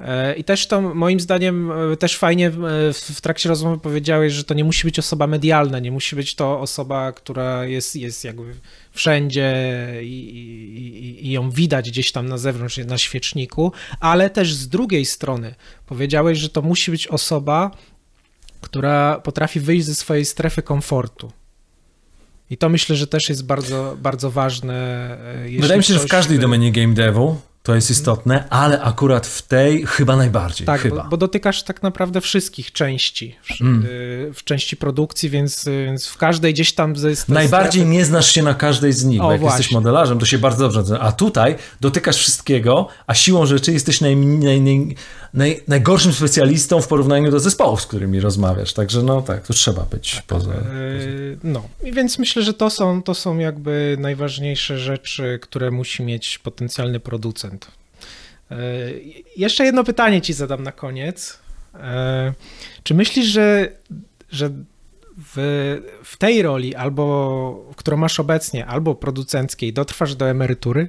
E, I też to moim zdaniem e, też fajnie e, w trakcie rozmowy powiedziałeś, że to nie musi być osoba medialna, nie musi być to osoba, która jest, jest jakby wszędzie i, i, i ją widać gdzieś tam na zewnątrz, na świeczniku, ale też z drugiej strony powiedziałeś, że to musi być osoba, która potrafi wyjść ze swojej strefy komfortu. I to myślę, że też jest bardzo, bardzo ważne. Wydaje mi się, że w każdej by... domenie game devu to jest mhm. istotne, ale akurat w tej chyba najbardziej. Tak, chyba. Bo, bo dotykasz tak naprawdę wszystkich części, w, mm. Y, w części produkcji, więc, więc, w każdej gdzieś tam jest. Najbardziej strefy. nie znasz się na każdej z nich, o, bo jak właśnie. jesteś modelarzem, to się bardzo dobrze. A tutaj dotykasz wszystkiego, a siłą rzeczy jesteś najmniej. Naj, naj, naj, najgorszym specjalistą w porównaniu do zespołów, z którymi rozmawiasz. Także no tak, to trzeba być tak, poza, e, poza. No, I więc myślę, że to są, to są jakby najważniejsze rzeczy, które musi mieć potencjalny producent. E, jeszcze jedno pytanie ci zadam na koniec. E, czy myślisz, że, że w, w tej roli, albo którą masz obecnie, albo producenckiej, dotrwasz do emerytury?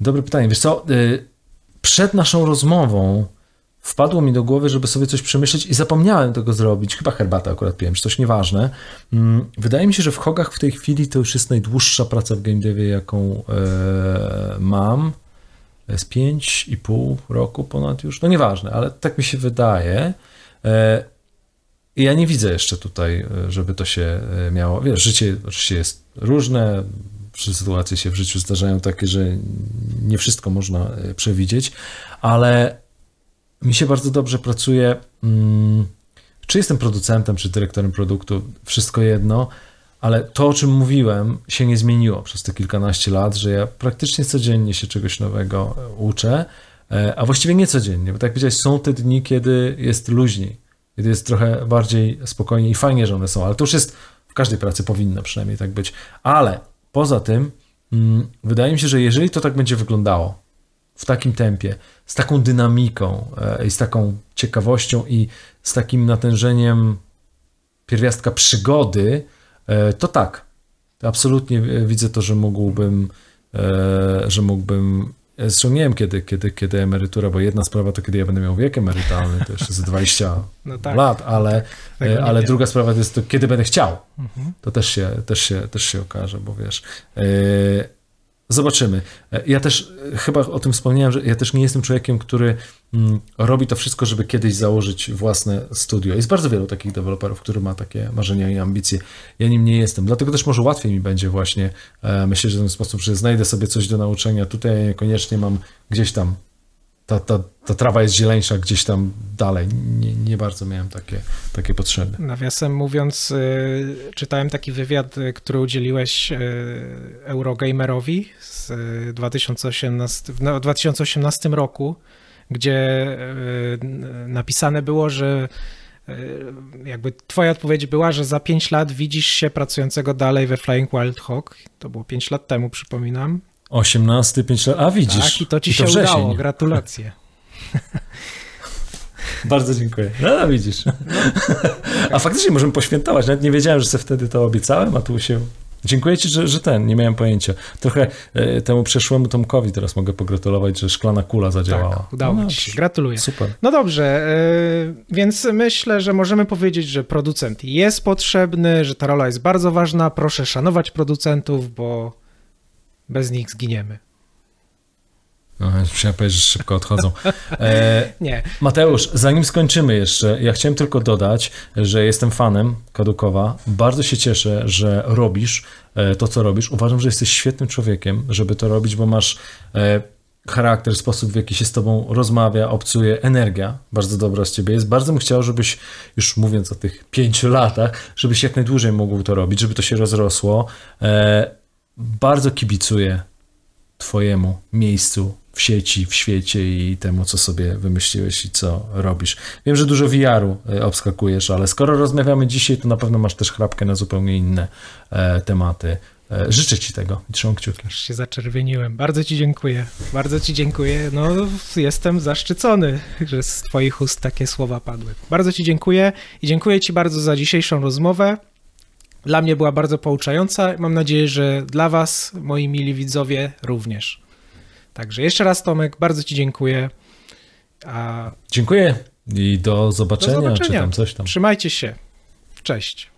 Dobre pytanie. Wiesz co, y, przed naszą rozmową wpadło mi do głowy, żeby sobie coś przemyśleć i zapomniałem tego zrobić. Chyba herbatę akurat piłem, czy coś nieważne. Mm, wydaje mi się, że w Hogach w tej chwili to już jest najdłuższa praca w game devie, jaką e, mam. Z 5,5 roku ponad już. No nieważne, ale tak mi się wydaje. E, I ja nie widzę jeszcze tutaj, e, żeby to się miało. Wiesz, życie oczywiście jest różne, że sytuacje się w życiu zdarzają takie, że nie wszystko można e, przewidzieć, ale mi się bardzo dobrze pracuje. Mm, czy jestem producentem, czy dyrektorem produktu, wszystko jedno, ale to, o czym mówiłem, się nie zmieniło przez te kilkanaście lat, że ja praktycznie codziennie się czegoś nowego e, uczę, e, a właściwie nie codziennie, bo tak jak powiedziałeś, są te dni, kiedy jest luźniej, kiedy jest trochę bardziej spokojnie i fajnie, że one są, ale to już jest w każdej pracy powinno przynajmniej tak być, ale Poza tym, mm, wydaje mi się, że jeżeli to tak będzie wyglądało w takim tempie, z taką dynamiką e, i z taką ciekawością i z takim natężeniem pierwiastka przygody, e, to tak. Absolutnie e, widzę to, że mógłbym, że mógłbym Zrozumiałem, kiedy, kiedy, kiedy emerytura, bo jedna sprawa to kiedy ja będę miał wiek emerytalny, to jeszcze 20 no tak, lat, ale, tak, tak e, ale druga sprawa to jest to, kiedy będę chciał. Mhm. To też się, też, się, też się okaże, bo wiesz. Yy, Zobaczymy. E, ja też e, chyba o tym wspomniałem, że ja też nie jestem człowiekiem, który mm, robi to wszystko, żeby kiedyś założyć własne studio. Jest bardzo wielu takich deweloperów, który ma takie marzenia i ambicje. Ja nim nie jestem. Dlatego też może łatwiej mi będzie właśnie e, myśleć w ten sposób, że znajdę sobie coś do nauczenia. Tutaj niekoniecznie mam gdzieś tam ta, ta, ta trawa jest zieleńsza gdzieś tam dalej. Nie, nie bardzo miałem takie, takie potrzeby. Nawiasem mówiąc, y, czytałem taki wywiad, y, który udzieliłeś y, Eurogamerowi z 2018, w 2018 no, roku, gdzie napisane było, że jakby twoja odpowiedź była, że za 5 lat widzisz się pracującego dalej we Flying Wild Hawk. To było 5 lat temu, przypominam. 18, 5 lat. A widzisz. Tak, i to ci I to się wrzesień. udało. Gratulacje. Bardzo dziękuję. No, no widzisz. A faktycznie możemy poświętować. Nawet nie wiedziałem, że sobie wtedy to obiecałem, a tu się. Dziękuję ci, że, że ten, nie miałem pojęcia. Trochę y, temu przeszłemu Tomkowi teraz mogę pogratulować, że szklana kula zadziałała. Tak, udało no, ci się. Gratuluję. Super. No dobrze, y, więc myślę, że możemy powiedzieć, że producent jest potrzebny, że ta rola jest bardzo ważna. Proszę szanować producentów, bo bez nich zginiemy. No, powiedzieć, że szybko odchodzą. E, nie. Mateusz, zanim skończymy jeszcze, ja chciałem tylko dodać, że jestem fanem Kadukowa. Bardzo się cieszę, że robisz e, to, co robisz. Uważam, że jesteś świetnym człowiekiem, żeby to robić, bo masz e, charakter, sposób, w jaki się z tobą rozmawia, obcuje, energia bardzo dobra z ciebie jest. Bardzo bym chciał, żebyś, już mówiąc o tych pięciu latach, żebyś jak najdłużej mógł to robić, żeby to się rozrosło. E, bardzo kibicuję Twojemu miejscu w sieci, w świecie i temu, co sobie wymyśliłeś i co robisz. Wiem, że dużo VR-u e, obskakujesz, ale skoro rozmawiamy dzisiaj, to na pewno masz też chrapkę na zupełnie inne e, tematy. E, życzę Ci tego i trzymam kciuki. się zaczerwieniłem. Bardzo Ci dziękuję. Bardzo Ci dziękuję. No, jestem zaszczycony, że z Twoich ust takie słowa padły. Bardzo Ci dziękuję i dziękuję Ci bardzo za dzisiejszą rozmowę. Dla mnie była bardzo pouczająca. Mam nadzieję, że dla Was, moi mili widzowie, również. Także jeszcze raz, Tomek, bardzo Ci dziękuję. A... Dziękuję i do zobaczenia, do zobaczenia. czy tam coś tam. Trzymajcie się. Cześć.